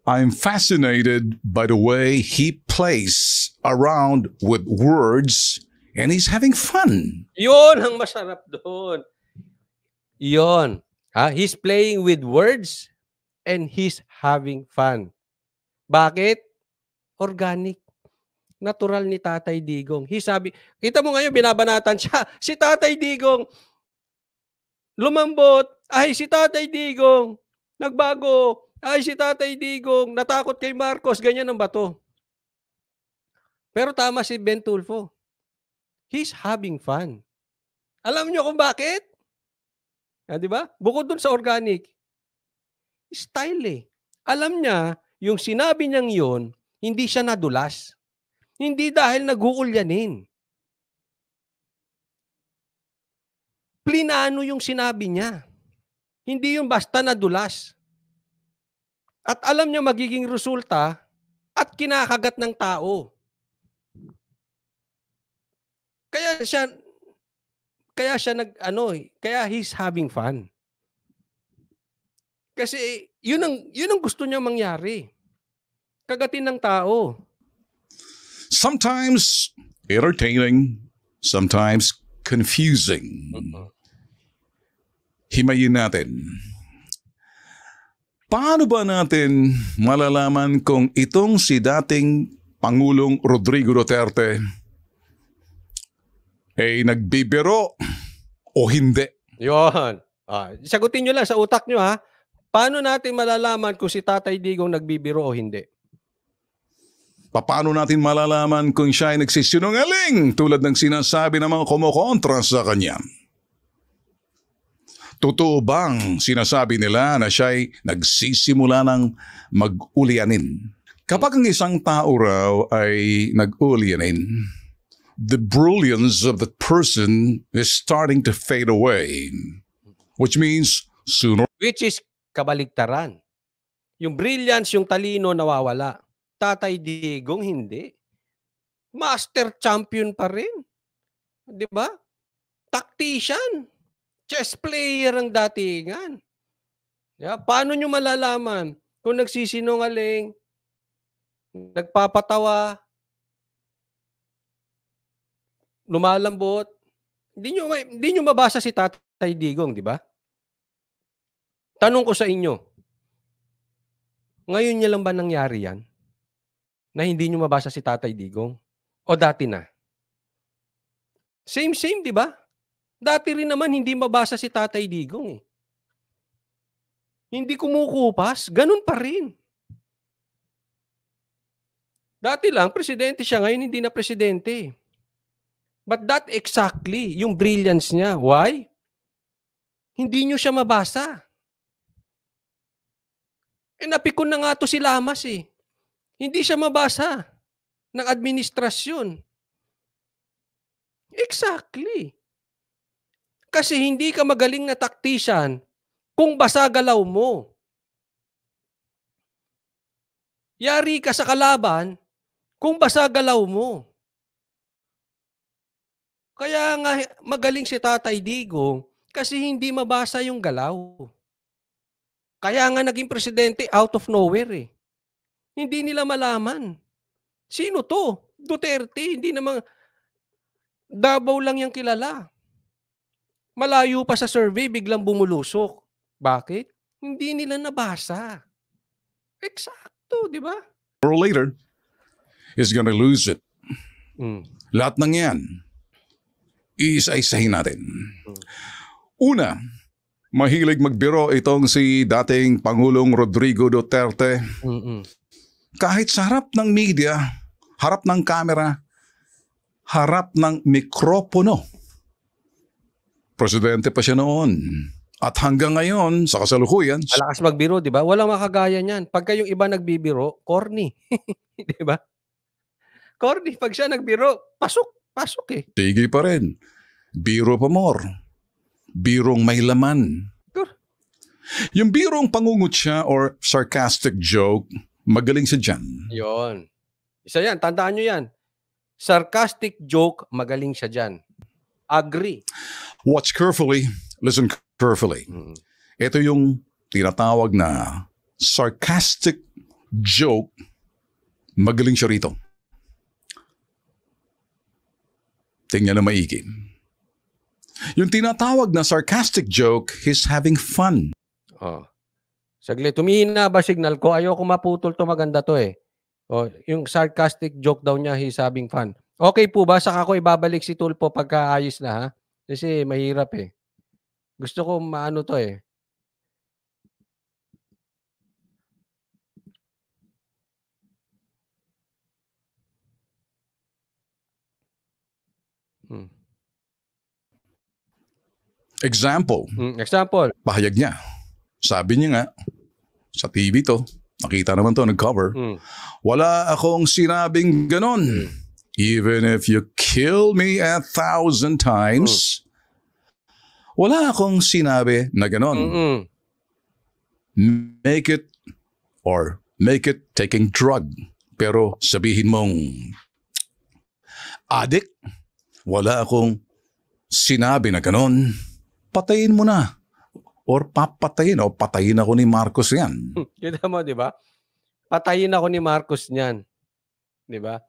I'm fascinated by the way he plays around with words And he's having fun. Yun ang masarap doon. Yun. Ha? He's playing with words and he's having fun. Bakit? Organic. Natural ni Tatay Digong. He sabi, kita mo ngayon binabanatan siya. Si Tatay Digong lumambot. Ay, si Tatay Digong nagbago. Ay, si Tatay Digong natakot kay Marcos. Ganyan ang bato. Pero tama si Ben Tulfo. He's having fun. Alam nyo kung bakit? Ah, di ba? Bukod dun sa organic, style eh. Alam niya, yung sinabi niyang yon, hindi siya nadulas. Hindi dahil naguulyanin. Plinano yung sinabi niya. Hindi yung basta nadulas. At alam niya magiging resulta at kinakagat ng tao. Kaya siya kaya siya nag ano, eh, kaya he's having fun. Kasi yun ang yun ang gusto niya mangyari. Kagatin ng tao. Sometimes entertaining, sometimes confusing. Himayin natin. Paano ba natin malalaman kung itong si dating Pangulong Rodrigo Duterte ay nagbibiro o hindi. Yun. Ah, sagutin nyo lang sa utak nyo ha. Paano natin malalaman kung si Tatay Digong nagbibiro o hindi? Paano natin malalaman kung siya ay nagsisinungaling tulad ng sinasabi ng mga kumukontra sa kanya? Totoo bang sinasabi nila na siya ay nagsisimula ng mag ulianin Kapag ang isang tao raw ay nag ulianin the brilliance of the person is starting to fade away. Which means sooner. Which is kabaligtaran. Yung brilliance, yung talino nawawala. Tatay Digong hindi. Master champion pa rin. 'Di ba? Tactician. Chess player ang datingan. Yeah, paano nyo malalaman kung nagsisinungaling, nagpapatawa, lumalambot. Hindi nyo, hindi nyo mabasa si Tatay Digong, di ba? Tanong ko sa inyo, ngayon niya lang ba nangyari yan? Na hindi nyo mabasa si Tatay Digong? O dati na? Same, same, di ba? Dati rin naman hindi mabasa si Tatay Digong eh. Hindi kumukupas, ganun pa rin. Dati lang, presidente siya. Ngayon, hindi na presidente. Eh. But that exactly yung brilliance niya. Why? Hindi nyo siya mabasa. Eh, napikon na nga to si Lamas eh. Hindi siya mabasa ng administrasyon. Exactly. Kasi hindi ka magaling na taktisyan kung basa galaw mo. Yari ka sa kalaban kung basa galaw mo. Kaya nga magaling si Tatay Digo kasi hindi mabasa yung galaw. Kaya nga naging presidente out of nowhere eh. Hindi nila malaman. Sino to? Duterte. Hindi naman... Dabaw lang yung kilala. Malayo pa sa survey, biglang bumulusok. Bakit? Hindi nila nabasa. Exacto, di ba? Or later, is gonna lose it. Mm. Lahat ng yan iisa-isahin natin. Hmm. Una, mahilig magbiro itong si dating Pangulong Rodrigo Duterte. Kahit sa harap ng media, harap ng kamera, harap ng mikropono. Presidente pa siya noon. At hanggang ngayon, sa kasalukuyan... Malakas magbiro, di ba? Walang makagaya niyan. Pagka yung iba nagbibiro, corny. di ba? Corny, pag siya nagbiro, pasok. Pasok eh. Tigay pa rin. Biro pa more. Birong may laman. Yung birong pangungutya or sarcastic joke, magaling siya dyan. Yon. Isa yan, tandaan nyo yan. Sarcastic joke, magaling siya dyan. Agree. Watch carefully, listen carefully. Mm-hmm. Ito yung tinatawag na sarcastic joke, magaling siya rito. Tingnan na maigi. Yung tinatawag na sarcastic joke, he's having fun. Oh. Saglit, tumihina ba signal ko? Ayoko maputol to, maganda to eh. Oh, yung sarcastic joke daw niya, he's having fun. Okay po ba? Saka ko ibabalik si Tulpo pagka ayos na ha? Kasi mahirap eh. Gusto ko maano to eh. Example. Hmm, example. Pahayag niya. Sabi niya nga, sa TV to, nakita naman to, nag-cover, hmm. wala akong sinabing ganon. Hmm. Even if you kill me a thousand times, hmm. wala akong sinabi na ganon. Mm-mm. Hmm. Make it or make it taking drug. Pero sabihin mong, addict, wala akong sinabi na ganon. Patayin mo na. Or papatayin. O patayin ako ni Marcos yan. Yun mo, di ba? Patayin ako ni Marcos niyan. Di ba?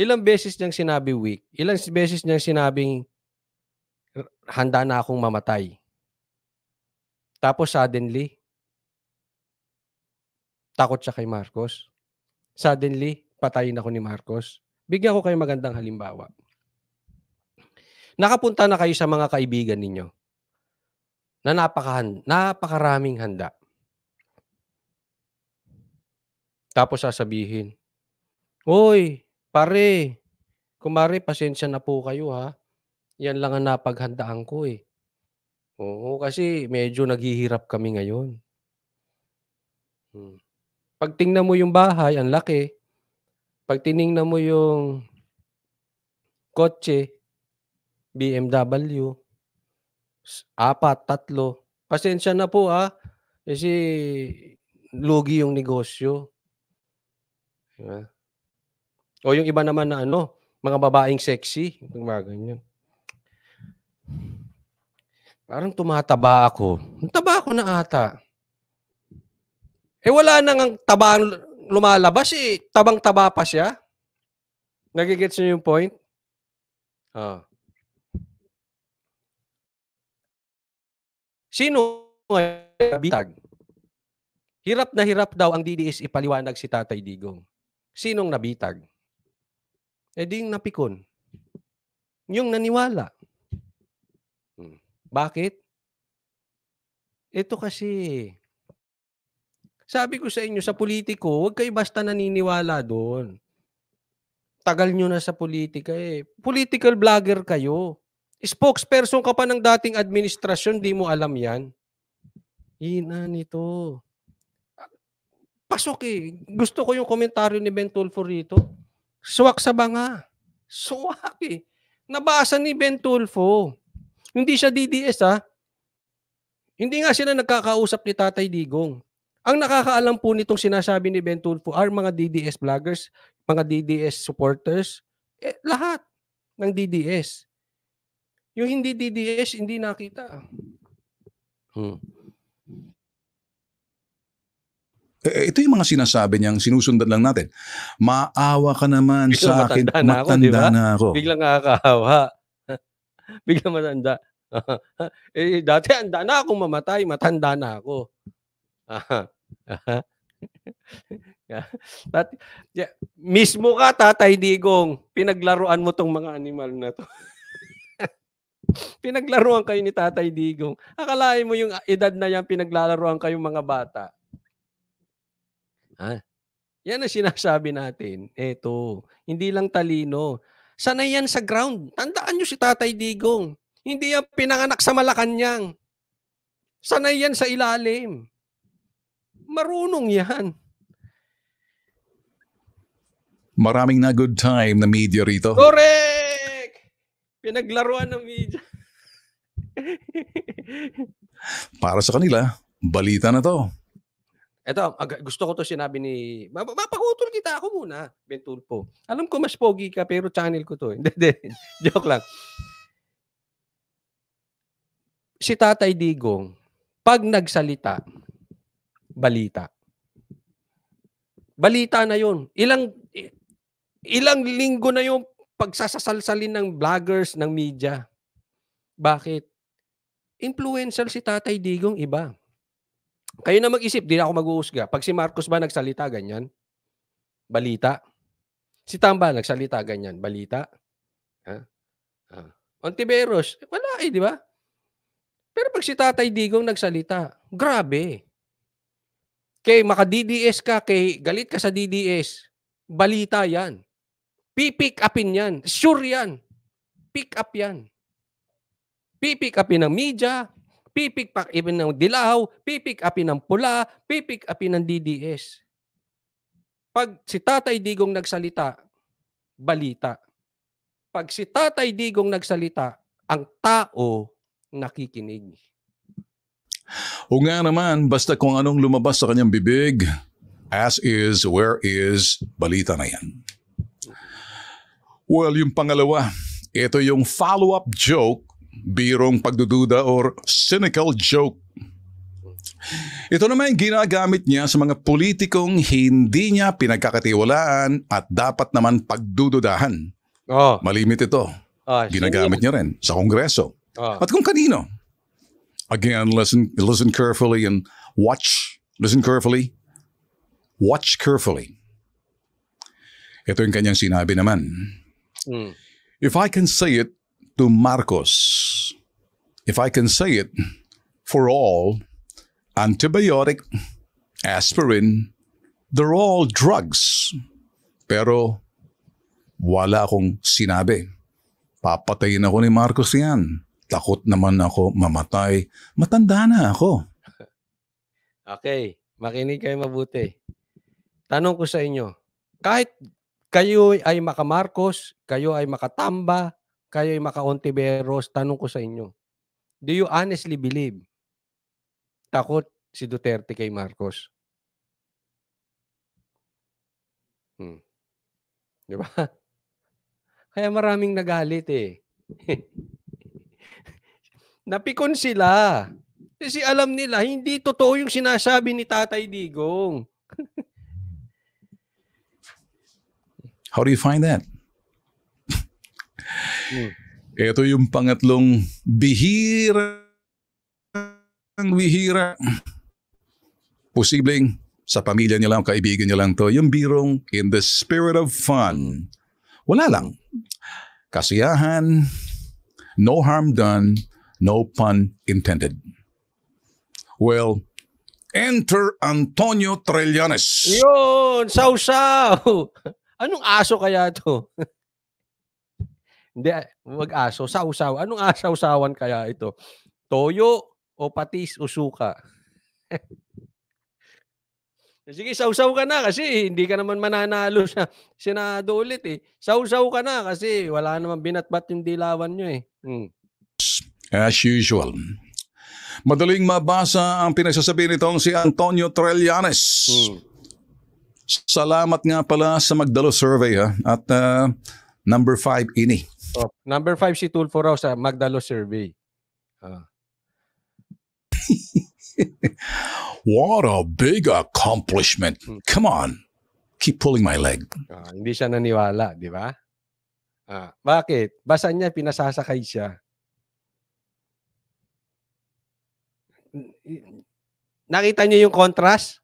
Ilang beses niyang sinabi weak. Ilang beses niyang sinabing handa na akong mamatay. Tapos suddenly, takot siya kay Marcos. Suddenly, patayin ako ni Marcos. Bigyan ko kayo magandang halimbawa. Nakapunta na kayo sa mga kaibigan ninyo na napakahan, napakaraming handa. Tapos sasabihin, Hoy, pare, kumare, pasensya na po kayo ha. Yan lang ang napaghandaan ko eh. Oo, kasi medyo naghihirap kami ngayon. Hmm. mo yung bahay, ang laki. Pag mo yung kotse, BMW, apat, tatlo. Pasensya na po ah, kasi lugi yung negosyo. Diba? O yung iba naman na ano, mga babaeng sexy, mga ganyan. Parang tumataba ako. Taba ako na ata. Eh wala nang ang taba lumalabas eh. Tabang-taba pa siya. Nagigets niyo yung point? Ah. Sino ngayon bitag? Hirap na hirap daw ang DDS ipaliwanag si Tatay Digong. Sinong nabitag? E ding napikon. Yung naniwala. Hmm. Bakit? Ito kasi, sabi ko sa inyo, sa politiko, huwag kayo basta naniniwala doon. Tagal nyo na sa politika eh. Political vlogger kayo. Spokesperson ka pa ng dating administrasyon, di mo alam yan. Ina nito. Pasok eh. Gusto ko yung komentaryo ni Ben Tulfo rito. Suwak sa banga. Suwak eh. Nabasa ni Ben Tulfo. Hindi siya DDS ah. Hindi nga sila nagkakausap ni Tatay Digong. Ang nakakaalam po nitong sinasabi ni Ben Tulfo are mga DDS vloggers, mga DDS supporters, eh, lahat ng DDS. Yung hindi DDS, hindi nakita. Hmm. Eh, eh, ito yung mga sinasabi niyang sinusundan lang natin. Maawa ka naman Biglang sa akin. Matanda na ako. diba? na ako. Biglang nakakaawa. Biglang matanda. eh, dati handa na akong mamatay. Matanda na ako. yeah. That, yeah. Mismo ka, Tatay Digong, pinaglaruan mo tong mga animal na to. Pinaglaruan kayo ni Tatay Digong. Akalain mo yung edad na yan, pinaglalaruan kayong mga bata. Ha? Ah. Yan ang sinasabi natin. Eto, hindi lang talino. Sanay yan sa ground. Tandaan nyo si Tatay Digong. Hindi yan pinanganak sa Malacanang. Sanay yan sa ilalim. Marunong yan. Maraming na good time na media rito. Correct! Pinaglaruan ng media. Para sa kanila, balita na to. Ito, gusto ko to sinabi ni... Mapakutol kita ako muna, Bentulpo. Alam ko mas pogi ka, pero channel ko to. Eh. Hindi, Joke lang. Si Tatay Digong, pag nagsalita, balita. Balita na yon. Ilang ilang linggo na yung pagsasasalsalin ng vloggers, ng media. Bakit? Influential si Tatay Digong iba. Kayo na mag-isip, di na ako mag-uusga. Pag si Marcos ba nagsalita ganyan? Balita. Si Tamba nagsalita ganyan? Balita. Ha? Ha. Ontiveros, eh, wala eh, di ba? Pero pag si Tatay Digong nagsalita, grabe. Kay maka-DDS ka, kay galit ka sa DDS, balita yan. Pipick upin yan. Sure yan. Pick up yan. Pipick upin ng media, pipick up even ng dilaw, pipick upin ng pula, pipick upin ng DDS. Pag si Tatay Digong nagsalita, balita. Pag si Tatay Digong nagsalita, ang tao nakikinig. O nga naman, basta kung anong lumabas sa kanyang bibig, as is, where is, balita na yan. Well, yung pangalawa, ito yung follow-up joke, birong pagdududa or cynical joke. Ito naman yung ginagamit niya sa mga politikong hindi niya pinagkakatiwalaan at dapat naman pagdududahan. Oh. Malimit ito. Oh, ginagamit niya rin sa Kongreso. Oh. At kung kanino. Again, listen, listen carefully and watch. Listen carefully. Watch carefully. Ito yung kanyang sinabi naman. Mm. If I can say it to Marcos, if I can say it for all, antibiotic, aspirin, they're all drugs. Pero wala akong sinabi. Papatayin ako ni Marcos yan. Takot naman ako mamatay. Matanda na ako. Okay, makinig kayo mabuti. Tanong ko sa inyo, kahit kayo ay makamarcos, kayo ay makatamba, kayo ay makaontiveros. Tanong ko sa inyo, do you honestly believe takot si Duterte kay Marcos? Hmm. Di ba? Kaya maraming nagalit eh. Napikon sila. Kasi alam nila, hindi totoo yung sinasabi ni Tatay Digong. How do you find that? mm. Ito yung pangatlong bihira ang bihira. Posibleng sa pamilya niya lang, kaibigan niya lang to. Yung birong in the spirit of fun. Wala lang. Kasiyahan, no harm done, no pun intended. Well, enter Antonio Trillanes. Yun, sausaw! Anong aso kaya to? Hindi, wag aso. Sausaw. Anong asaw-sawan kaya ito? Toyo o patis o suka? Sige, sausaw ka na kasi hindi ka naman mananalo sa Senado ulit eh. Sausaw ka na kasi wala naman binatbat yung dilawan nyo eh. Hmm. As usual, madaling mabasa ang pinagsasabi nitong si Antonio Trellanes. Hmm. Salamat nga pala sa Magdalo Survey ha. At uh, number 5 ini. Oh, number 5 si Tulfo raw sa Magdalo Survey. Uh. What a big accomplishment. Hmm. Come on. Keep pulling my leg. Uh, hindi siya naniwala, di ba? Ah, uh, bakit? Basa niya, pinasasakay siya. Nakita niyo yung contrast?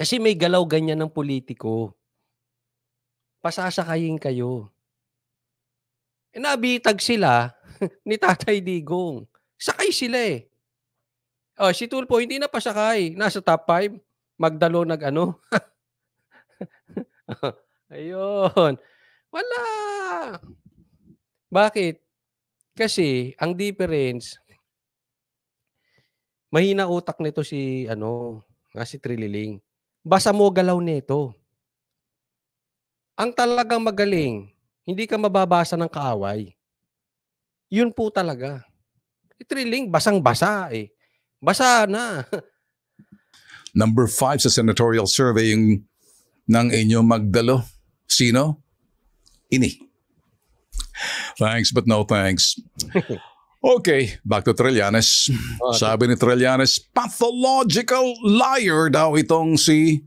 Kasi may galaw ganyan ng politiko. Pasasakayin kayo. E nabitag sila ni Tatay Digong. Sakay sila eh. Oh, si Tulpo hindi na pasakay. Nasa top 5. Magdalo nag ano. Ayun. Wala. Bakit? Kasi ang difference mahina utak nito si ano, nga si Trililing. Basa mo galaw nito. Ang talagang magaling, hindi ka mababasa ng kaaway. Yun po talaga. Itrilling, eh, basang-basa eh. Basa na. Number 5 sa senatorial survey yung ng inyo magdalo. Sino? Ini. Thanks but no thanks. Okay, back to Trillanes. Okay. Sabi ni Trillanes, pathological liar daw itong si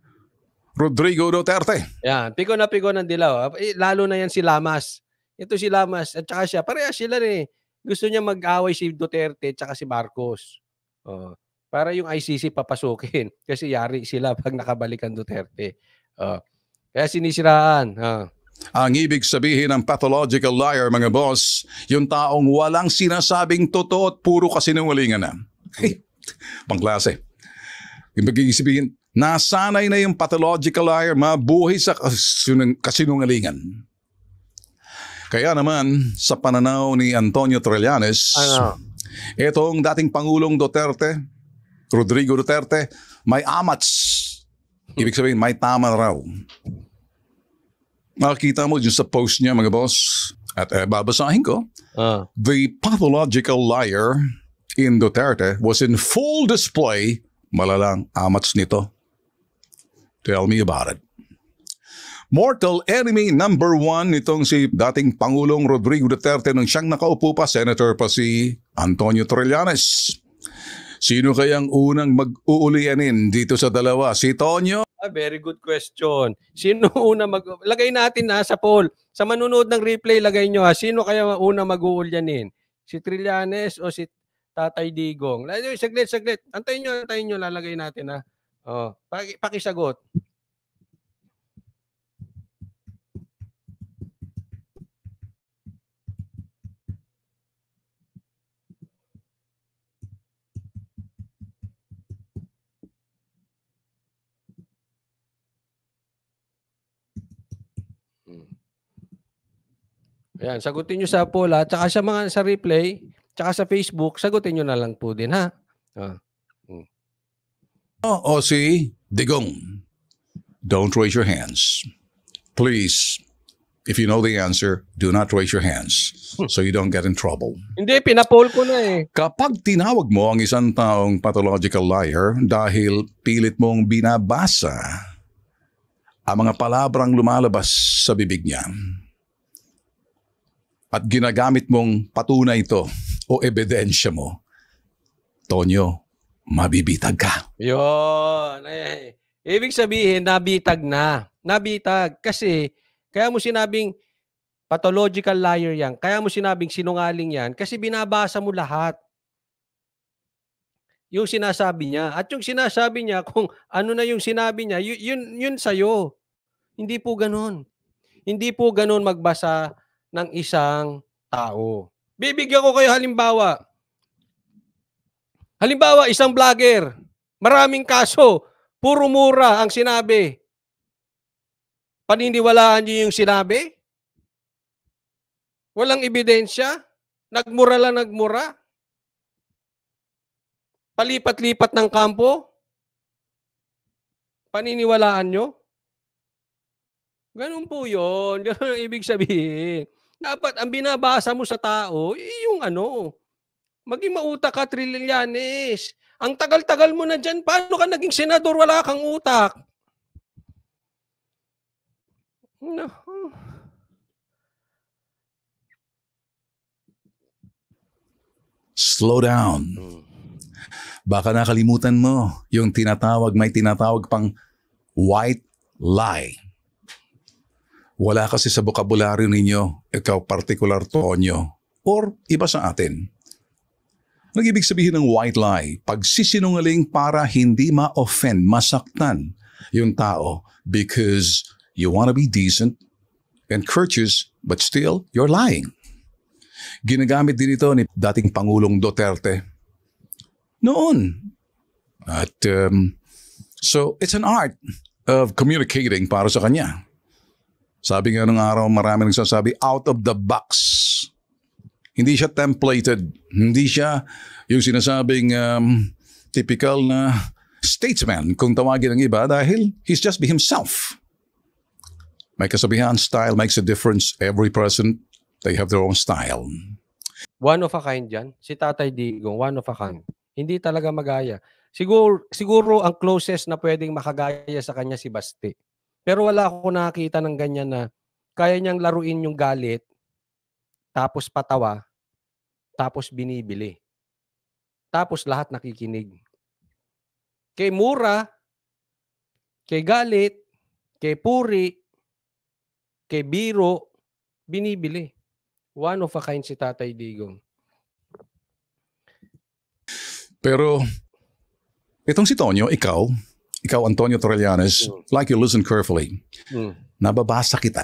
Rodrigo Duterte. Yan, pigo na pigo ng dilaw. Ah. Eh, lalo na yan si Lamas. Ito si Lamas at saka siya. Pareha sila ni. Eh. Gusto niya mag-away si Duterte at saka si Marcos. Uh, para yung ICC papasukin. Kasi yari sila pag nakabalik ang Duterte. Uh, kaya sinisiraan. Uh, ang ibig sabihin ng pathological liar, mga boss, yung taong walang sinasabing totoo at puro kasinungalingan na. Pangklase. Ibig sabihin, nasanay na yung pathological liar mabuhay sa kasinungalingan. Kaya naman, sa pananaw ni Antonio Trillanes, ano? itong dating Pangulong Duterte, Rodrigo Duterte, may amats. Ibig sabihin, may tama raw. Makikita mo dyan sa post niya mga boss, at uh, babasahin ko, uh. the pathological liar in Duterte was in full display, malalang amats nito. Tell me about it. Mortal enemy number one nitong si dating Pangulong Rodrigo Duterte nung siyang nakaupo pa, Senator pa si Antonio Trillanes. Sino kayang unang mag-uulianin dito sa dalawa? Si Tonyo A ah, very good question. Sino una mag... Lagay natin na sa poll. Sa manunood ng replay, lagay nyo ha. Sino kaya una mag-uulyanin? Si Trillanes o si Tatay Digong? Saglit, saglit. Antayin nyo, antayin nyo. Lalagay natin ha. Oh, paki, pakisagot. Ayan, sagutin nyo sa poll ha. Tsaka sa mga sa replay, tsaka sa Facebook, sagutin nyo na lang po din ha. Ah. Mm. Oh, si Digong, don't raise your hands. Please, if you know the answer, do not raise your hands hmm. so you don't get in trouble. Hindi, pinapol ko na eh. Kapag tinawag mo ang isang taong pathological liar dahil pilit mong binabasa ang mga palabrang lumalabas sa bibig niya, at ginagamit mong patunay ito o ebidensya mo, Tonyo, mabibitag ka. Yun. Eh, ibig sabihin, nabitag na. Nabitag. Kasi, kaya mo sinabing pathological liar yan. Kaya mo sinabing sinungaling yan. Kasi binabasa mo lahat yung sinasabi niya. At yung sinasabi niya, kung ano na yung sinabi niya, yun, yun, yun sa'yo. Hindi po ganun. Hindi po ganun magbasa ng isang tao. Bibigyan ko kayo halimbawa. Halimbawa, isang vlogger, maraming kaso, puro mura ang sinabi. Paniniwalaan niyo yung sinabi? Walang ebidensya? Nagmura lang nagmura? Palipat-lipat ng kampo? Paniniwalaan nyo? Ganun po yun. Ganun ang ibig sabihin. Dapat ang binabasa mo sa tao, eh, yung ano, maging mautak ka, Trillanes. Ang tagal-tagal mo na dyan, paano ka naging senador? Wala kang utak. No. Slow down. Hmm. Baka nakalimutan mo yung tinatawag, may tinatawag pang white lie. Wala kasi sa vocabulary ninyo, ikaw particular Tonyo, or iba sa atin. Nag-ibig sabihin ng white lie, pagsisinungaling para hindi ma-offend, masaktan yung tao because you want to be decent and courteous but still you're lying. Ginagamit din ito ni dating Pangulong Duterte noon. At um, so it's an art of communicating para sa kanya. Sabi nga nung araw, marami nagsasabi, out of the box. Hindi siya templated. Hindi siya yung sinasabing um, typical na statesman kung tawagin ng iba dahil he's just be himself. May kasabihan, style makes a difference. Every person, they have their own style. One of a kind yan. Si Tatay Digong, one of a kind. Hindi talaga magaya. Siguro, siguro ang closest na pwedeng makagaya sa kanya si Basti. Pero wala ako nakita ng ganyan na kaya niyang laruin yung galit, tapos patawa, tapos binibili. Tapos lahat nakikinig. Kay mura, kay galit, kay puri, kay biro, binibili. One of a kind si Tatay Digong. Pero, itong si Tonyo, ikaw, ikaw Antonio Torrellanes, mm. like you listen carefully, mm. nababasa kita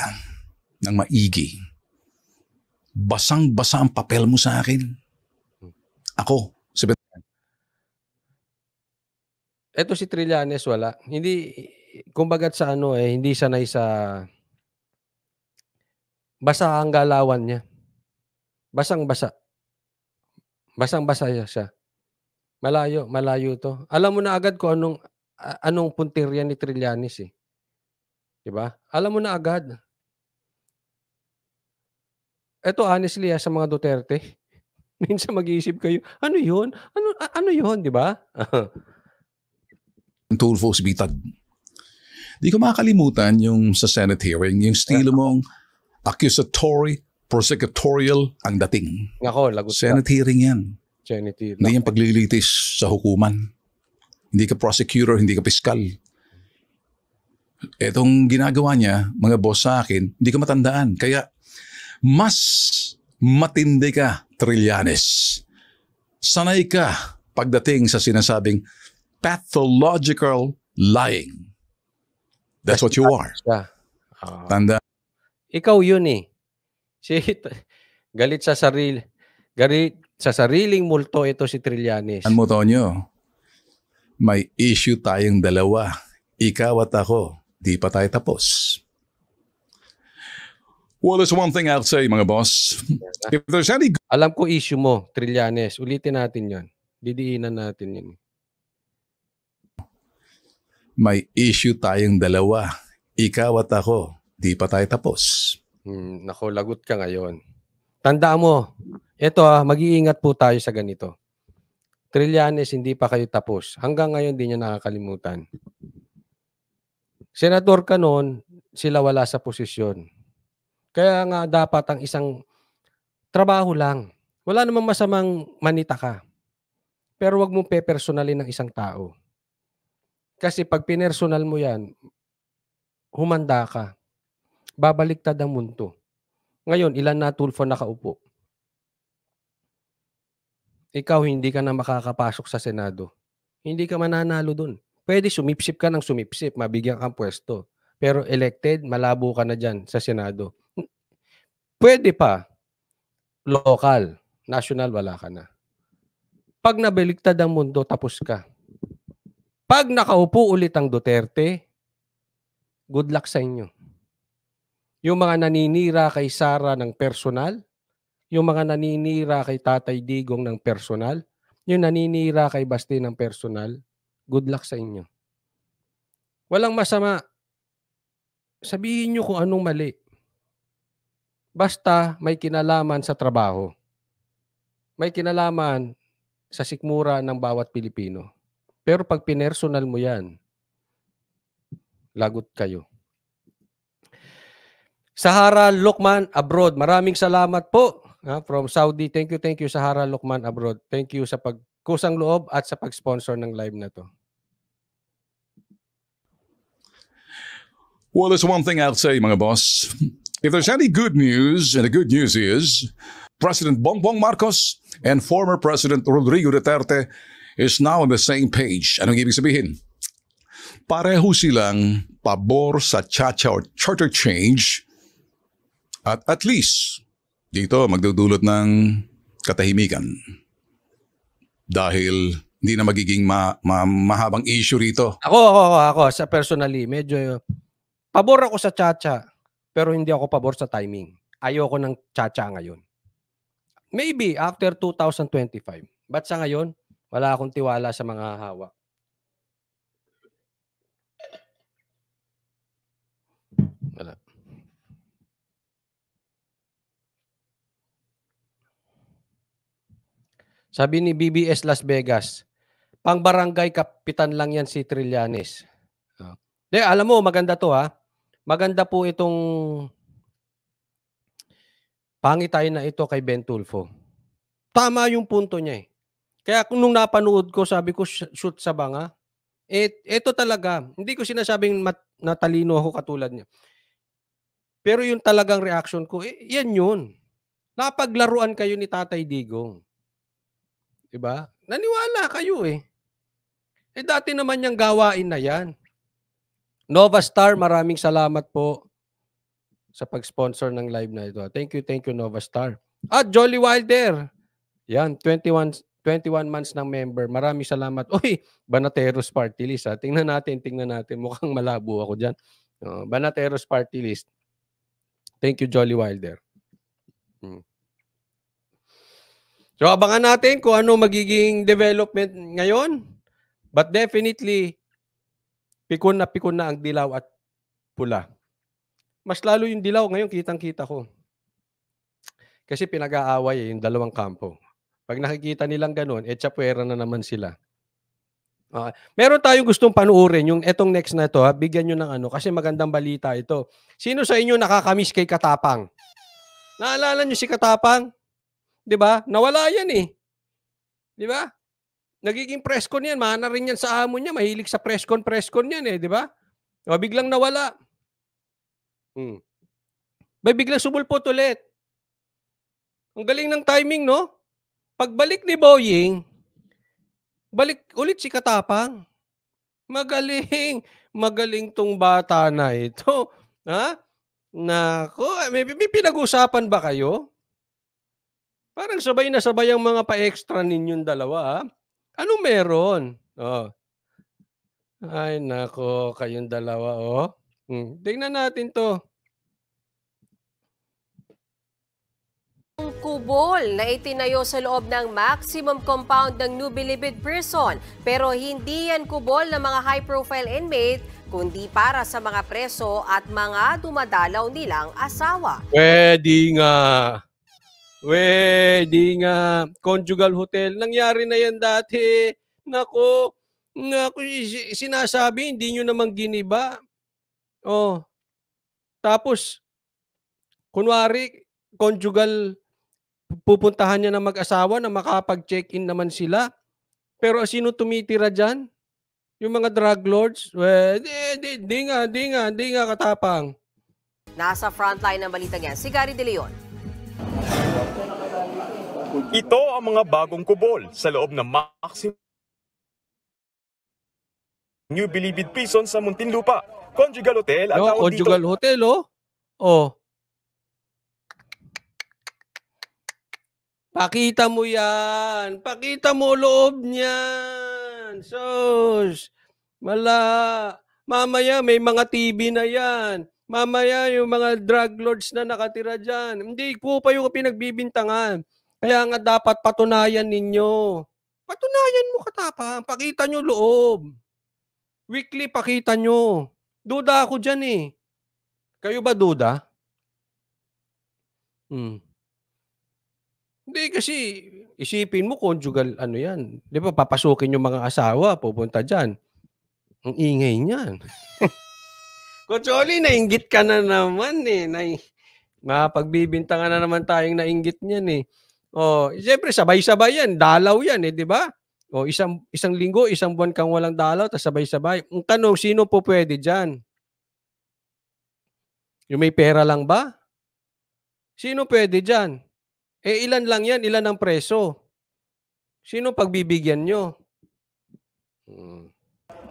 ng maigi. Basang-basa ang papel mo sa akin. Hmm. Ako, si Bet- Ito si Trillanes wala. Hindi kumbaga sa ano eh, hindi sanay sa basa ang galawan niya. Basang-basa. Basang-basa siya. Malayo, malayo to. Alam mo na agad ko anong anong punteriya ni Trillanes eh. 'Di ba? Alam mo na agad. Ito honestly ha, ah, sa mga Duterte, minsan mag-iisip kayo, ano 'yun? Ano ano 'yun, 'di ba? Tulfo Sibitag. Di ko makalimutan yung sa Senate hearing, yung estilo mong accusatory, prosecutorial ang dating. Nako, lagot Senate hearing yan. Senate hearing. Hindi yan paglilitis sa hukuman. Hindi ka prosecutor, hindi ka piskal. Etong ginagawa niya, mga boss sa akin, hindi ka matandaan. Kaya mas matindi ka, Trillanes. Sanay ka pagdating sa sinasabing pathological lying. That's what you are. Uh, Tanda. Ikaw yun eh. Si, galit sa sarili. Galit sa sariling multo ito si Trillanes. Ano mo to may issue tayong dalawa. Ikaw at ako, di pa tayo tapos. Well, there's one thing I'll say, mga boss. If there's any... Alam ko issue mo, Trillanes. Ulitin natin yon. Didiinan natin yun. May issue tayong dalawa. Ikaw at ako, di pa tayo tapos. Hmm, nako, lagot ka ngayon. Tandaan mo, eto ah, mag-iingat po tayo sa ganito. Trillanes, hindi pa kayo tapos. Hanggang ngayon, hindi niya nakakalimutan. Senator ka noon, sila wala sa posisyon. Kaya nga dapat ang isang trabaho lang. Wala namang masamang manita ka. Pero wag mo pe-personalin ng isang tao. Kasi pag pinersonal mo yan, humanda ka. Babaliktad ang mundo. Ngayon, ilan na tulfo nakaupo? ikaw hindi ka na makakapasok sa Senado, hindi ka mananalo doon. Pwede sumipsip ka ng sumipsip, mabigyan kang pwesto. Pero elected, malabo ka na dyan sa Senado. Pwede pa, local, national, wala ka na. Pag nabaliktad ang mundo, tapos ka. Pag nakaupo ulit ang Duterte, good luck sa inyo. Yung mga naninira kay Sara ng personal, yung mga naninira kay Tatay Digong ng personal, yung naninira kay Basti ng personal, good luck sa inyo. Walang masama. Sabihin nyo kung anong mali. Basta may kinalaman sa trabaho. May kinalaman sa sikmura ng bawat Pilipino. Pero pag pinersonal mo yan, lagot kayo. Sahara Lokman Abroad, maraming salamat po ha, ah, from Saudi. Thank you, thank you Sahara Lukman Abroad. Thank you sa pagkusang loob at sa pag-sponsor ng live na to. Well, there's one thing I'll say, mga boss. If there's any good news, and the good news is, President Bongbong Marcos and former President Rodrigo Duterte is now on the same page. Anong ibig sabihin? Pareho silang pabor sa cha or charter change at at least dito magdudulot ng katahimikan. Dahil hindi na magiging ma, ma, mahabang issue rito. Ako, ako, ako, ako, sa personally, medyo pabor ako sa chacha, pero hindi ako pabor sa timing. Ayoko ng chacha ngayon. Maybe after 2025. But sa ngayon, wala akong tiwala sa mga hawak. Sabi ni BBS Las Vegas, pang barangay kapitan lang yan si Trillanes. Ah. De, alam mo, maganda to ha. Maganda po itong pangitayin na ito kay Ben Tulfo. Tama yung punto niya eh. Kaya kung nung napanood ko, sabi ko, shoot sa banga. Eh, ito talaga. Hindi ko sinasabing mat- natalino ako katulad niya. Pero yung talagang reaction ko, eh, yan yun. Napaglaruan kayo ni Tatay Digong. 'Di ba? Naniwala kayo eh. Eh dati naman yung gawain na 'yan. Nova Star, maraming salamat po sa pag-sponsor ng live na ito. Thank you, thank you Nova Star. At Jolly Wilder. Yan, 21 21 months ng member. Maraming salamat. Uy, Banateros Party List. Ha? Tingnan natin, tingnan natin. Mukhang malabo ako dyan. Uh, Banateros Party List. Thank you, Jolly Wilder. Hmm. So abangan natin kung ano magiging development ngayon. But definitely, pikon na pikon na ang dilaw at pula. Mas lalo yung dilaw ngayon, kitang-kita ko. Kasi pinag-aaway eh, yung dalawang kampo. Pag nakikita nilang ganun, eh tsapwera na naman sila. Uh, meron tayong gustong panuorin, yung etong next na to, ha, bigyan nyo ng ano, kasi magandang balita ito. Sino sa inyo nakakamiss kay Katapang? Naalala nyo si Katapang? 'Di ba? Nawala 'yan eh. 'Di ba? Nagiging presscon 'yan, mana rin 'yan sa amo niya, mahilig sa presscon, presscon 'yan eh, 'di ba? O biglang nawala. Hmm. Bay biglang sumulpot ulit. Ang galing ng timing, no? Pagbalik ni Boying, balik ulit si Katapang. Magaling. Magaling tong bata na ito. Ha? Nako, may, may pinag-usapan ba kayo? Parang sabay na sabay ang mga pa-extra ninyong dalawa. Ha? Ah. Ano meron? Oh. Ay nako, kayong dalawa oh. Hmm. Tingnan natin 'to. kubol na itinayo sa loob ng maximum compound ng New Bilibid Prison pero hindi yan kubol ng mga high-profile inmate kundi para sa mga preso at mga dumadalaw nilang asawa. Pwede nga. We, di nga. Conjugal hotel. Nangyari na yan dati. Nako. Nako, sinasabi, hindi nyo naman giniba. Oh. Tapos, kunwari, conjugal, pupuntahan niya ng mag-asawa na makapag-check-in naman sila. Pero sino tumitira dyan? Yung mga drug lords? Well, di, di, di nga, di nga, di nga katapang. Nasa frontline ng balita yan, si Gary De Leon. Ito ang mga bagong kubol sa loob ng maximum New Bilibid Prison sa Muntinlupa, Conjugal Hotel at no, tawag dito. Hotel, oh. Oh. Pakita mo yan. Pakita mo loob niyan. Sos. Mala. Mamaya may mga TV na yan. Mamaya yung mga drug lords na nakatira dyan. Hindi po pa yung pinagbibintangan. Kaya nga dapat patunayan ninyo. Patunayan mo katapang. Pakita nyo loob. Weekly pakita nyo. Duda ako dyan eh. Kayo ba duda? Hmm. Hindi kasi isipin mo conjugal ano yan. Di ba papasukin yung mga asawa pupunta dyan. Ang ingay niyan. Coach Oli, nainggit ka na naman eh. Na, mapagbibintangan na naman tayong nainggit niyan eh. Oh, siyempre sabay-sabay yan, dalaw yan eh, 'di ba? Oh, isang isang linggo, isang buwan kang walang dalaw, tapos sabay-sabay. Ang tanong, sino po pwede diyan? Yung may pera lang ba? Sino pwede diyan? Eh ilan lang yan, ilan ang preso? Sino pagbibigyan nyo? Hmm.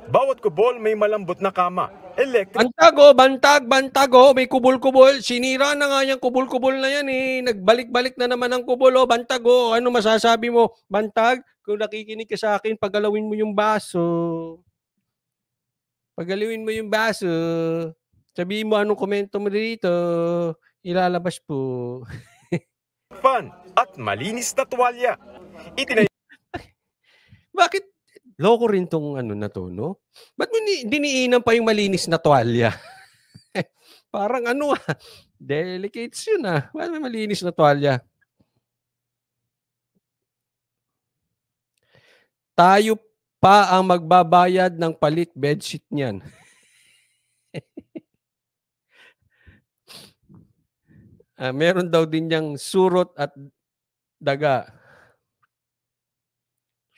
Bawat kubol may malambot na kama. Electric... Bantago, bantag, oh, bantago. Oh. May kubol-kubol. Sinira na nga yung kubol-kubol na yan eh. Nagbalik-balik na naman ang kubol. Oh, bantago. Oh. Ano masasabi mo? Bantag, kung nakikinig ka sa akin, pagalawin mo yung baso. Pagalawin mo yung baso. Sabihin mo anong komento mo dito. Ilalabas po. Fun at malinis na tuwalya. Itinay... Bakit loko rin tong ano na to, no? Ba't mo diniinan pa yung malinis na tuwalya? Parang ano ah, delicates yun ah. Ba't may malinis na tuwalya? Tayo pa ang magbabayad ng palit bedsheet niyan. ah, meron daw din niyang surot at daga.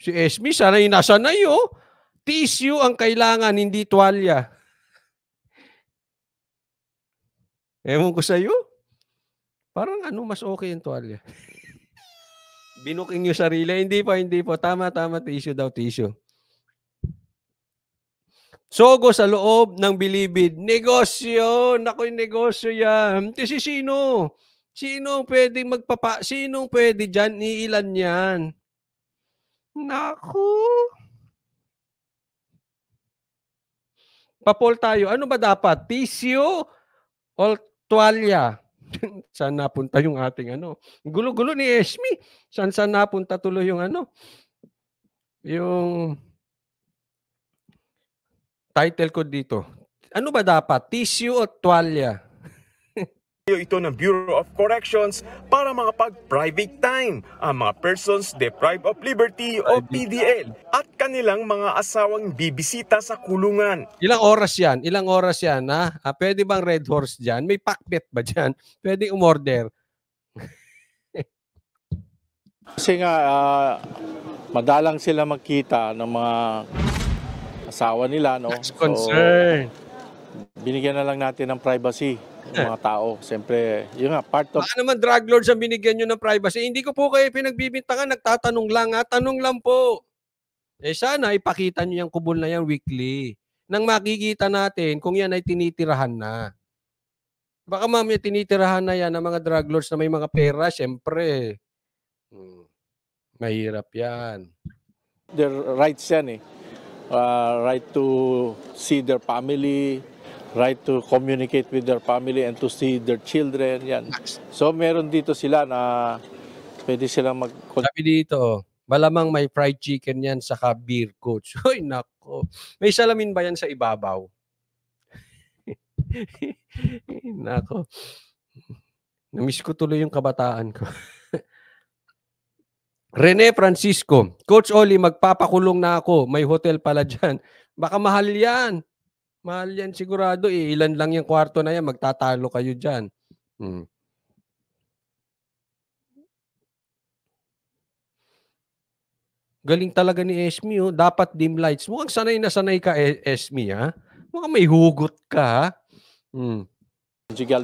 Si Esme, sanay na sanay oh. Tissue ang kailangan, hindi tuwalya. Ewan ko sa'yo. Parang ano, mas okay yung tuwalya. Binuking yung sarili. Hindi po, hindi po. Tama, tama. Tissue daw, tissue. Sogo sa loob ng bilibid. Negosyo! Nako'y negosyo yan. Kasi sino? Sino pwedeng magpapa... Sino pwede dyan? Iilan yan. Naku. Papol tayo. Ano ba dapat? Tisyo o tuwalya? saan napunta yung ating ano? Gulo-gulo ni Esme. Saan saan napunta tuloy yung ano? Yung title ko dito. Ano ba dapat? Tissue o tuwalya? ito ng Bureau of Corrections para makapag-private time ang mga persons deprived of liberty o PDL at kanilang mga asawang bibisita sa kulungan. Ilang oras yan? Ilang oras yan? Ha? Ah, pwede bang Red Horse dyan? May pakbet ba dyan? Pwede umorder? Kasi nga, uh, madalang sila magkita ng mga asawa nila. No? That's concern. So, binigyan na lang natin ng privacy ng mga tao. Siyempre, yun nga, part of... Baka naman drug lords ang binigyan nyo ng privacy. Hindi ko po kayo pinagbibintangan, nagtatanong lang ha. Ah. Tanong lang po. Eh sana ipakita nyo yung kubol na yan weekly. Nang makikita natin kung yan ay tinitirahan na. Baka mamaya tinitirahan na yan ng mga drug lords na may mga pera, siyempre. Hmm. Mahirap yan. Their rights yan eh. Uh, right to see their family, right to communicate with their family and to see their children, yan. So meron dito sila na pwede silang mag- Sabi dito, malamang may fried chicken yan sa beer coach. Hoy, nako. May salamin ba yan sa ibabaw? nako. Namiss ko tuloy yung kabataan ko. Rene Francisco, Coach Oli, magpapakulong na ako. May hotel pala dyan. Baka mahal yan. Mahal yan sigurado eh. Ilan lang yung kwarto na yan, magtatalo kayo dyan. Hmm. Galing talaga ni Esme, oh. dapat dim lights. Mukhang sanay na sanay ka, e-, Esme, ha? Ah. Mukhang may hugot ka, ha? Ah. Hmm.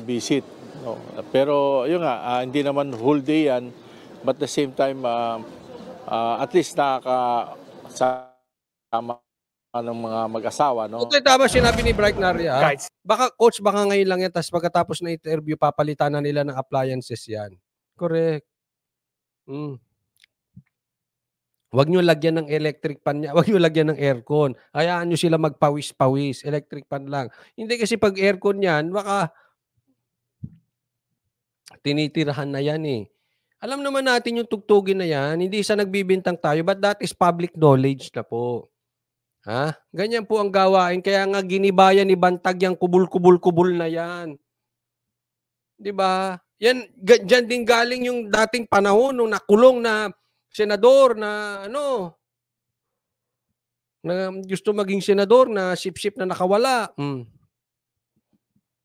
visit. No? Pero yun nga, uh, hindi naman whole day yan. But at the same time, uh, uh, at least nakakasama ng mga mag-asawa, no? Okay, tama sinabi ni Bright Narya. Baka, coach, baka ngayon lang yan, tapos pagkatapos na interview, papalitan na nila ng appliances yan. Correct. Mm. Huwag nyo lagyan ng electric pan niya. Huwag nyo lagyan ng aircon. Hayaan nyo sila magpawis-pawis. Electric pan lang. Hindi kasi pag aircon yan, baka tinitirahan na yan eh. Alam naman natin yung tugtugin na yan. Hindi isa nagbibintang tayo. But that is public knowledge na po. Ha? Ganyan po ang gawain. Kaya nga ginibayan ni Bantag yung kubul-kubul-kubul na yan. Di ba? Yan, diyan din galing yung dating panahon nung nakulong na senador na ano, na gusto maging senador na sip-sip na nakawala. Mm.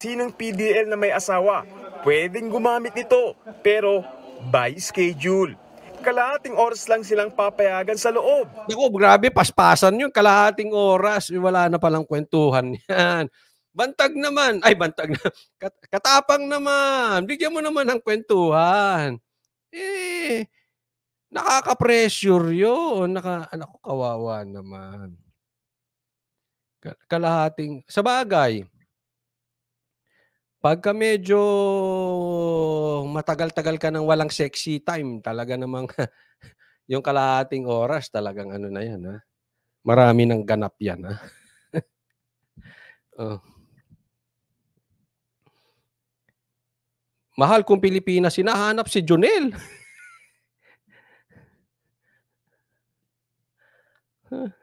Sinang PDL na may asawa, pwedeng gumamit nito, pero by schedule kalahating oras lang silang papayagan sa loob. Ako, grabe, paspasan yun. Kalahating oras, eh, wala na palang kwentuhan yan. Bantag naman. Ay, bantag na. Katapang naman. Bigyan mo naman ng kwentuhan. Eh, nakaka-pressure yun. Naka, anak kawawa naman. Kalahating, sa bagay, Pagka medyo matagal-tagal ka nang walang sexy time, talaga namang yung kalahating oras, talagang ano na yan. Ha? Ah. Marami ng ganap yan. Ha? Ah. oh. Mahal kong Pilipinas, sinahanap si Junel. huh.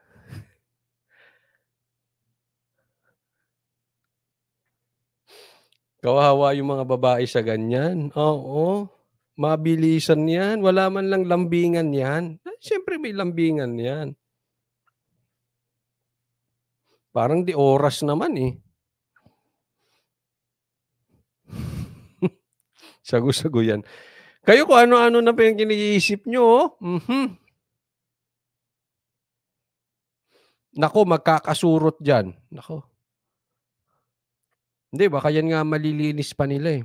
Kawawa yung mga babae sa ganyan. Oo. Mabilisan yan. Wala man lang lambingan yan. Eh, siyempre may lambingan yan. Parang di oras naman eh. Sago-sago yan. Kayo ko ano-ano na pa yung kiniisip nyo. Oh. Mm-hmm. Nako, magkakasurot dyan. Nako. Hindi, baka yan nga malilinis pa nila eh.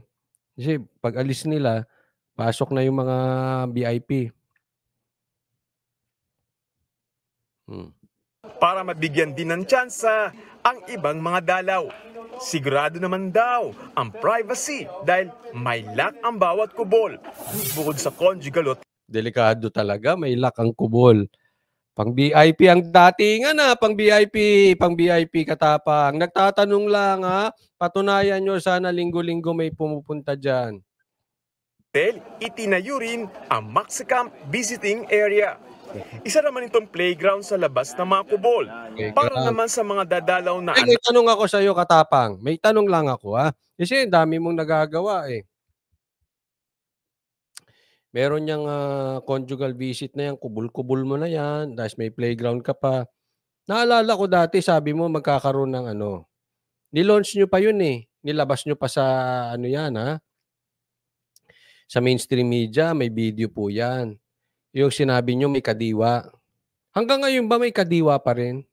Kasi pag alis nila, pasok na yung mga VIP. Hmm. Para mabigyan din ng tsansa ang ibang mga dalaw. Sigurado naman daw ang privacy dahil may lock ang bawat kubol. Bukod sa conjugal Delikado talaga, may lock ang kubol. Pang VIP ang datingan na, pang VIP, pang VIP katapang. Nagtatanong lang ha, patunayan nyo sana linggo-linggo may pumupunta dyan. Dahil itinayo rin ang Maxicamp Visiting Area. Isa naman itong playground sa labas ng mga kubol. para naman sa mga dadalaw na Ay, May tanong ako sa iyo, Katapang. May tanong lang ako ha. Kasi dami mong nagagawa eh meron niyang uh, conjugal visit na yan, kubul-kubul mo na yan, dahil may playground ka pa. Naalala ko dati, sabi mo magkakaroon ng ano, nilaunch nyo pa yun eh. Nilabas nyo pa sa ano yan ha. Ah, sa mainstream media, may video po yan. Yung sinabi nyo may kadiwa. Hanggang ngayon ba may kadiwa pa rin?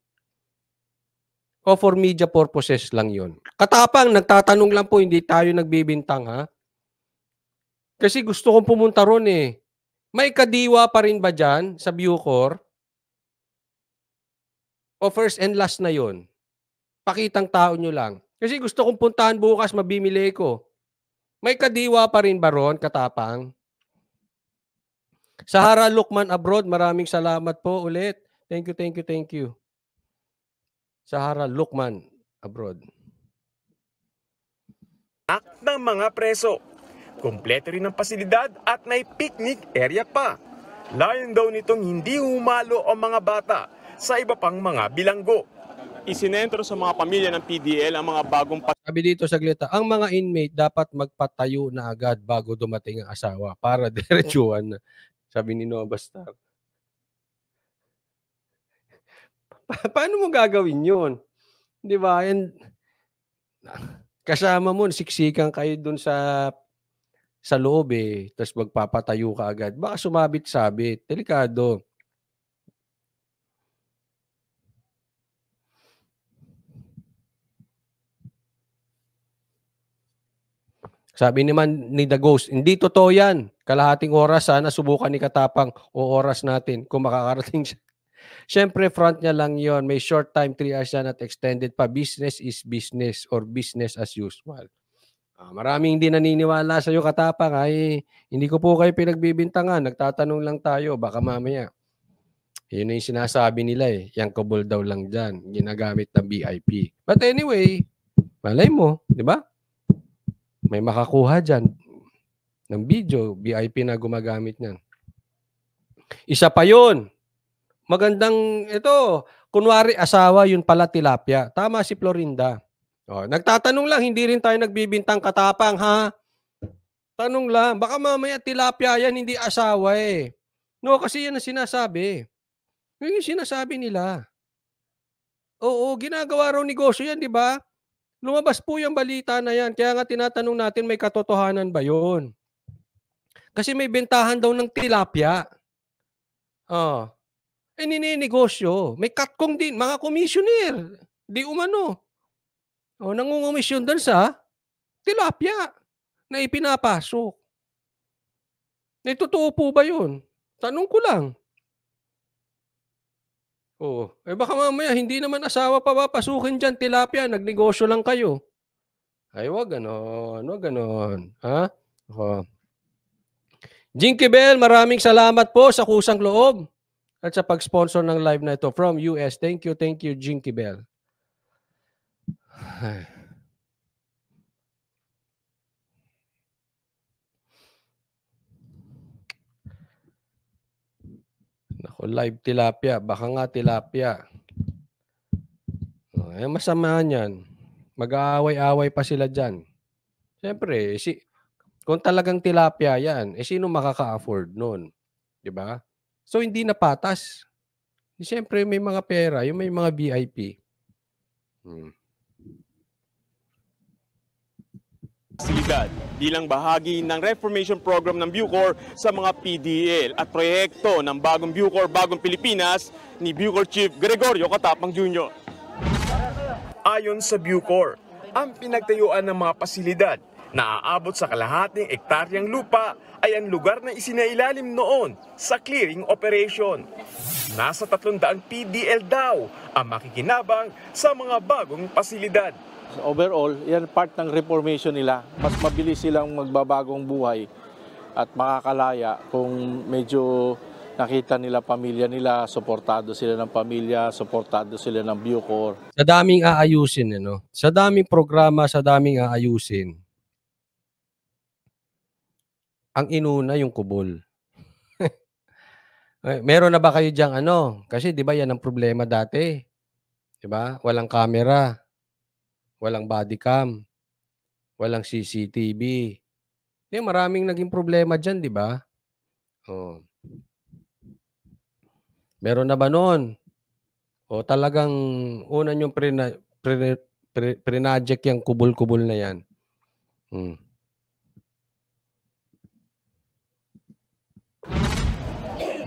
O for media purposes lang yon. Katapang, nagtatanong lang po, hindi tayo nagbibintang ha. Kasi gusto kong pumunta ron eh. May kadiwa pa rin ba dyan sa Bucor? O first and last na yon? Pakitang tao nyo lang. Kasi gusto kong puntahan bukas, mabimili ko. May kadiwa pa rin ba ron, katapang? Sahara Lukman Abroad, maraming salamat po ulit. Thank you, thank you, thank you. Sahara Lukman Abroad. Act ng mga preso Kompleto rin ang pasilidad at may picnic area pa. Layon daw nitong hindi humalo ang mga bata sa iba pang mga bilanggo. Isinentro sa mga pamilya ng PDL ang mga bagong Sabi dito sa saglita, ang mga inmate dapat magpatayo na agad bago dumating ang asawa para diretsuhan na. Sabi ni Noah Bastar. Pa- paano mo gagawin yun? Di ba? And kasama mo, siksikan kayo dun sa sa loob eh, tapos magpapatayo ka agad, baka sumabit-sabit. Delikado. Sabi naman ni The Ghost, hindi totoo yan. Kalahating oras, sana subukan ni Katapang o oras natin kung makakarating siya. Siyempre, front niya lang yon May short time, 3 hours yan at extended pa. Business is business or business as usual. Uh, maraming hindi naniniwala sa iyo katapang ay hindi ko po kayo pinagbibintangan. Nagtatanong lang tayo baka mamaya. Yun na yung sinasabi nila eh. Yang kabul daw lang dyan. Ginagamit ng VIP. But anyway, malay mo, di ba? May makakuha dyan ng video, VIP na gumagamit niyan. Isa pa yun. Magandang, ito, kunwari asawa, yun pala tilapia. Tama si Florinda. Oh, nagtatanong lang, hindi rin tayo nagbibintang katapang, ha? Tanong lang, baka mamaya tilapia yan, hindi asawa eh. No, kasi yan ang sinasabi. Yan yung sinasabi nila. Oo, ginagawa raw negosyo yan, di ba? Lumabas po yung balita na yan. Kaya nga tinatanong natin, may katotohanan ba yon? Kasi may bentahan daw ng tilapia. Oh. Eh, nininegosyo. May katkong din. Mga commissioner. Di umano. O, oh, nangungumisyon doon sa tilapia na ipinapasok. Eh, totoo po ba yun? Tanong ko lang. Oo. Eh baka mamaya, hindi naman asawa pa papasukin dyan, tilapia, nagnegosyo lang kayo. Ay, wag ganon, wag ganon. Ha? Oo. Jinky Bell, maraming salamat po sa kusang loob at sa pag-sponsor ng live na ito from US. Thank you, thank you, Jinky Bell. 唉，Nako, live tilapia. Baka nga tilapia. Oh, eh, masama niyan. Mag-aaway-away pa sila dyan. Siyempre, eh, si, kung talagang tilapia yan, eh sino makaka-afford nun? ba? Diba? So, hindi na patas. Siyempre, may mga pera. Yung may mga VIP. Hmm. Sigad bilang bahagi ng reformation program ng Bucor sa mga PDL at proyekto ng bagong Bucor, bagong Pilipinas ni Bucor Chief Gregorio Katapang Jr. Ayon sa Bucor, ang pinagtayuan ng mga pasilidad na aabot sa kalahating ektaryang lupa ay ang lugar na isinailalim noon sa clearing operation. Nasa 300 PDL daw ang makikinabang sa mga bagong pasilidad overall, yan part ng reformation nila. Mas mabilis silang magbabagong buhay at makakalaya kung medyo nakita nila pamilya nila, suportado sila ng pamilya, suportado sila ng Bucor. Sa daming aayusin, ano? sa daming programa, sa daming aayusin, ang inuna yung kubol. Eh, meron na ba kayo diyang ano? Kasi 'di ba 'yan ang problema dati. 'Di ba? Walang camera walang body cam, walang CCTV. Eh, maraming naging problema dyan, di ba? Oh. Meron na ba noon? O talagang una yung pre-project pre, pre, pre, pre yung kubol-kubol na yan. Hmm.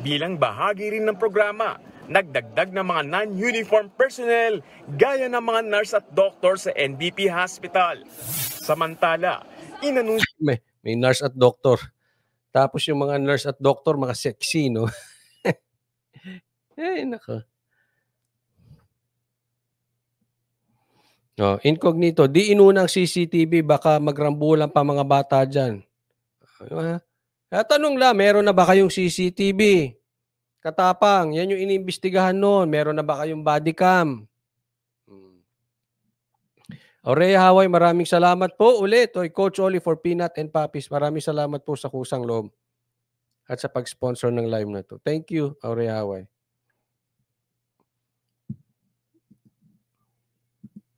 Bilang bahagi rin ng programa, nagdagdag ng mga non-uniform personnel gaya ng mga nurse at doctor sa NBP Hospital. Samantala, inanunsyo... May, may nurse at doctor. Tapos yung mga nurse at doctor, mga sexy, no? eh, nako. No, oh, incognito, di inunang CCTV, baka magrambulan pa mga bata dyan. Ah, ha? Ah, tanong lang, meron na ba kayong CCTV? Katapang, yan yung iniimbestigahan noon. Meron na ba kayong body cam? Hmm. Orea Haway, maraming salamat po ulit. Oy, Coach Oli for Peanut and Puppies, maraming salamat po sa kusang loob at sa pag-sponsor ng live na to. Thank you, Orea Haway.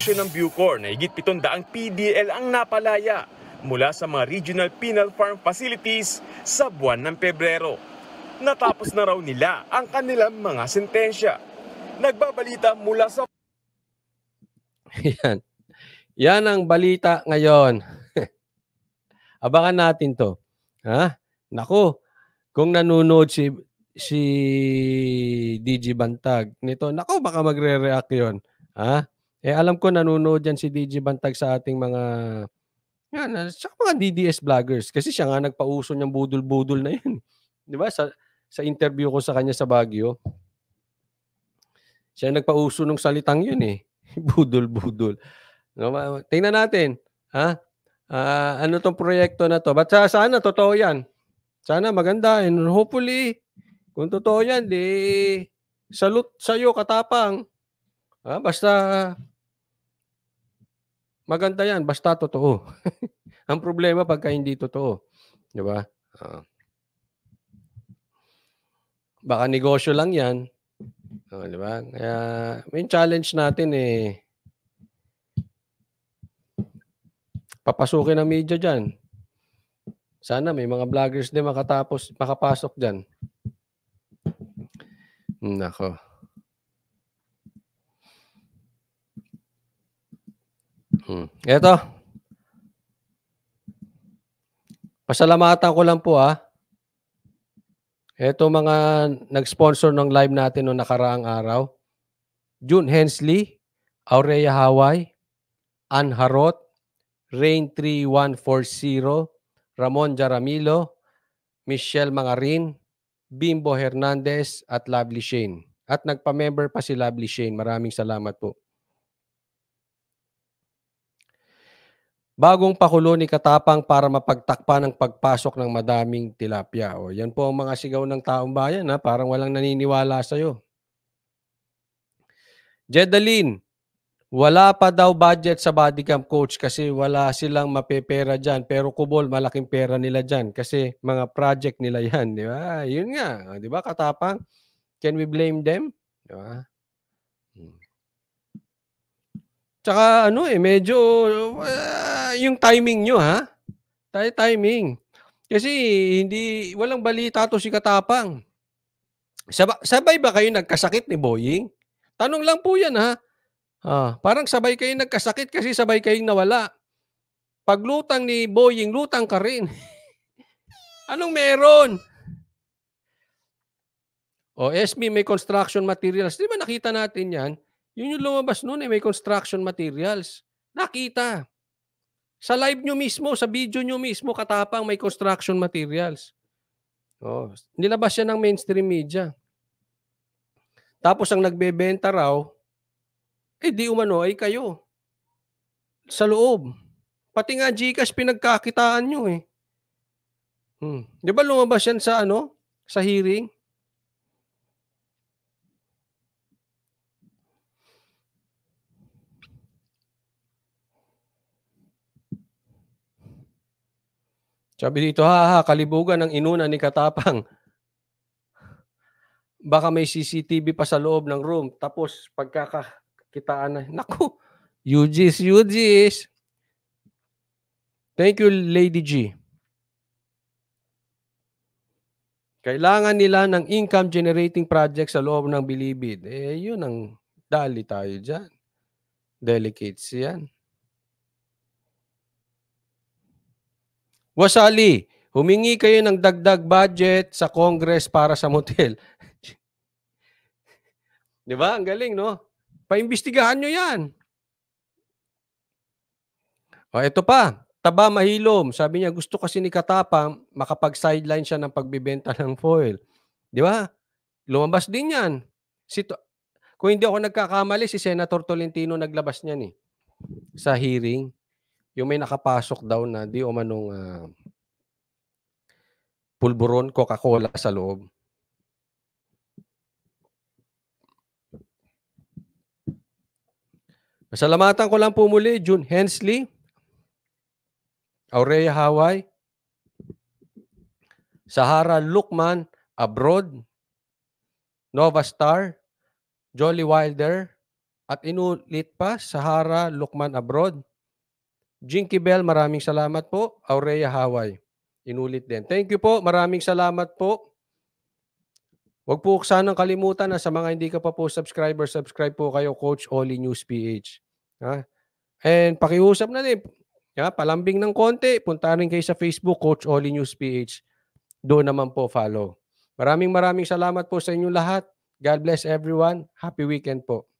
ng Bucor na higit 700 PDL ang napalaya mula sa mga regional penal farm facilities sa buwan ng Pebrero natapos na raw nila ang kanilang mga sentensya. Nagbabalita mula sa... Yan. Yan ang balita ngayon. Abangan natin to. Ha? Nako, kung nanonood si si DJ Bantag nito, nako baka magre-react 'yon. Ha? Eh alam ko nanonood yan si DJ Bantag sa ating mga yan, sa mga DDS vloggers kasi siya nga nagpauso niyang budol-budol na 'yan. 'Di ba? Sa sa interview ko sa kanya sa Baguio. Siya nagpauso ng salitang yun eh. Budol-budol. No, tingnan natin. Ha? Uh, ano tong proyekto na to? But uh, sana totoo yan. Sana maganda. And hopefully, kung totoo yan, di salute sa'yo, katapang. Ha? Basta maganda yan. Basta totoo. Ang problema pagka hindi totoo. Di ba? Uh. Baka negosyo lang yan. O, oh, di ba? Kaya may challenge natin eh. Papasukin ang media diyan. Sana may mga vloggers din makatapos, makapasok dyan. Nako. Hmm. Ito. Pasalamatan ko lang po ah ito mga nag-sponsor ng live natin noong nakaraang araw. June Hensley, Aurea Hawaii, Ann Harot, Rain 3140, Ramon Jaramillo, Michelle Mangarin, Bimbo Hernandez at Lovely Shane. At nagpa-member pa si Lovely Shane. Maraming salamat po. bagong pakulo ni Katapang para mapagtakpan ang pagpasok ng madaming tilapia. O, yan po ang mga sigaw ng taong bayan. Ha? Parang walang naniniwala sa'yo. Jedaline, wala pa daw budget sa bodycam coach kasi wala silang mapepera dyan. Pero kubol, malaking pera nila dyan kasi mga project nila yan. Di ba? Yun nga. Di ba, Katapang? Can we blame them? Di ba? Tsaka ano eh, medyo uh, yung timing nyo ha. Tay timing. Kasi hindi walang balita to si Katapang. Sab- sabay ba kayo nagkasakit ni Boying? Tanong lang po 'yan ha. Ah, parang sabay kayo nagkasakit kasi sabay kayong nawala. Paglutang ni Boying, lutang ka rin. Anong meron? O, SB may construction materials. Di ba nakita natin yan? Yun yung lumabas noon eh, may construction materials. Nakita. Sa live nyo mismo, sa video nyo mismo, katapang may construction materials. Oh, nilabas siya ng mainstream media. Tapos ang nagbebenta raw, eh di umano ay kayo. Sa loob. Pati nga Gcash pinagkakitaan nyo eh. Hmm. Di ba lumabas yan sa ano? Sa hearing? Sabi dito, ha ha, kalibugan ng inuna ni Katapang. Baka may CCTV pa sa loob ng room. Tapos pagkakakitaan na, naku, UGs, UGs. Thank you, Lady G. Kailangan nila ng income generating project sa loob ng bilibid. Eh, yun ang dali tayo dyan. Delicates yan. Wasali, humingi kayo ng dagdag budget sa Congress para sa motel. Di ba? Ang galing, no? Paimbestigahan nyo yan. O, ito pa. Taba Mahilom. Sabi niya, gusto kasi ni Katapang makapag-sideline siya ng pagbibenta ng foil. Di ba? Lumabas din yan. Si Kung hindi ako nagkakamali, si Senator Tolentino naglabas niyan eh. Sa hearing. Yung may nakapasok daw na di umanong uh, pulburon Coca-Cola sa loob. Masalamatan ko lang po muli, June Hensley, Aurea Hawaii, Sahara Lukman, Abroad, Nova Star, Jolly Wilder, at inulit pa, Sahara Lukman Abroad, Jinky Bell, maraming salamat po. Aurea Hawaii, inulit din. Thank you po. Maraming salamat po. Huwag po sanang kalimutan na sa mga hindi ka pa po subscriber, subscribe po kayo Coach Oli News PH. Ha? And pakiusap na din. Ha? Palambing ng konti. Punta rin kayo sa Facebook, Coach Oli News PH. Doon naman po follow. Maraming maraming salamat po sa inyong lahat. God bless everyone. Happy weekend po.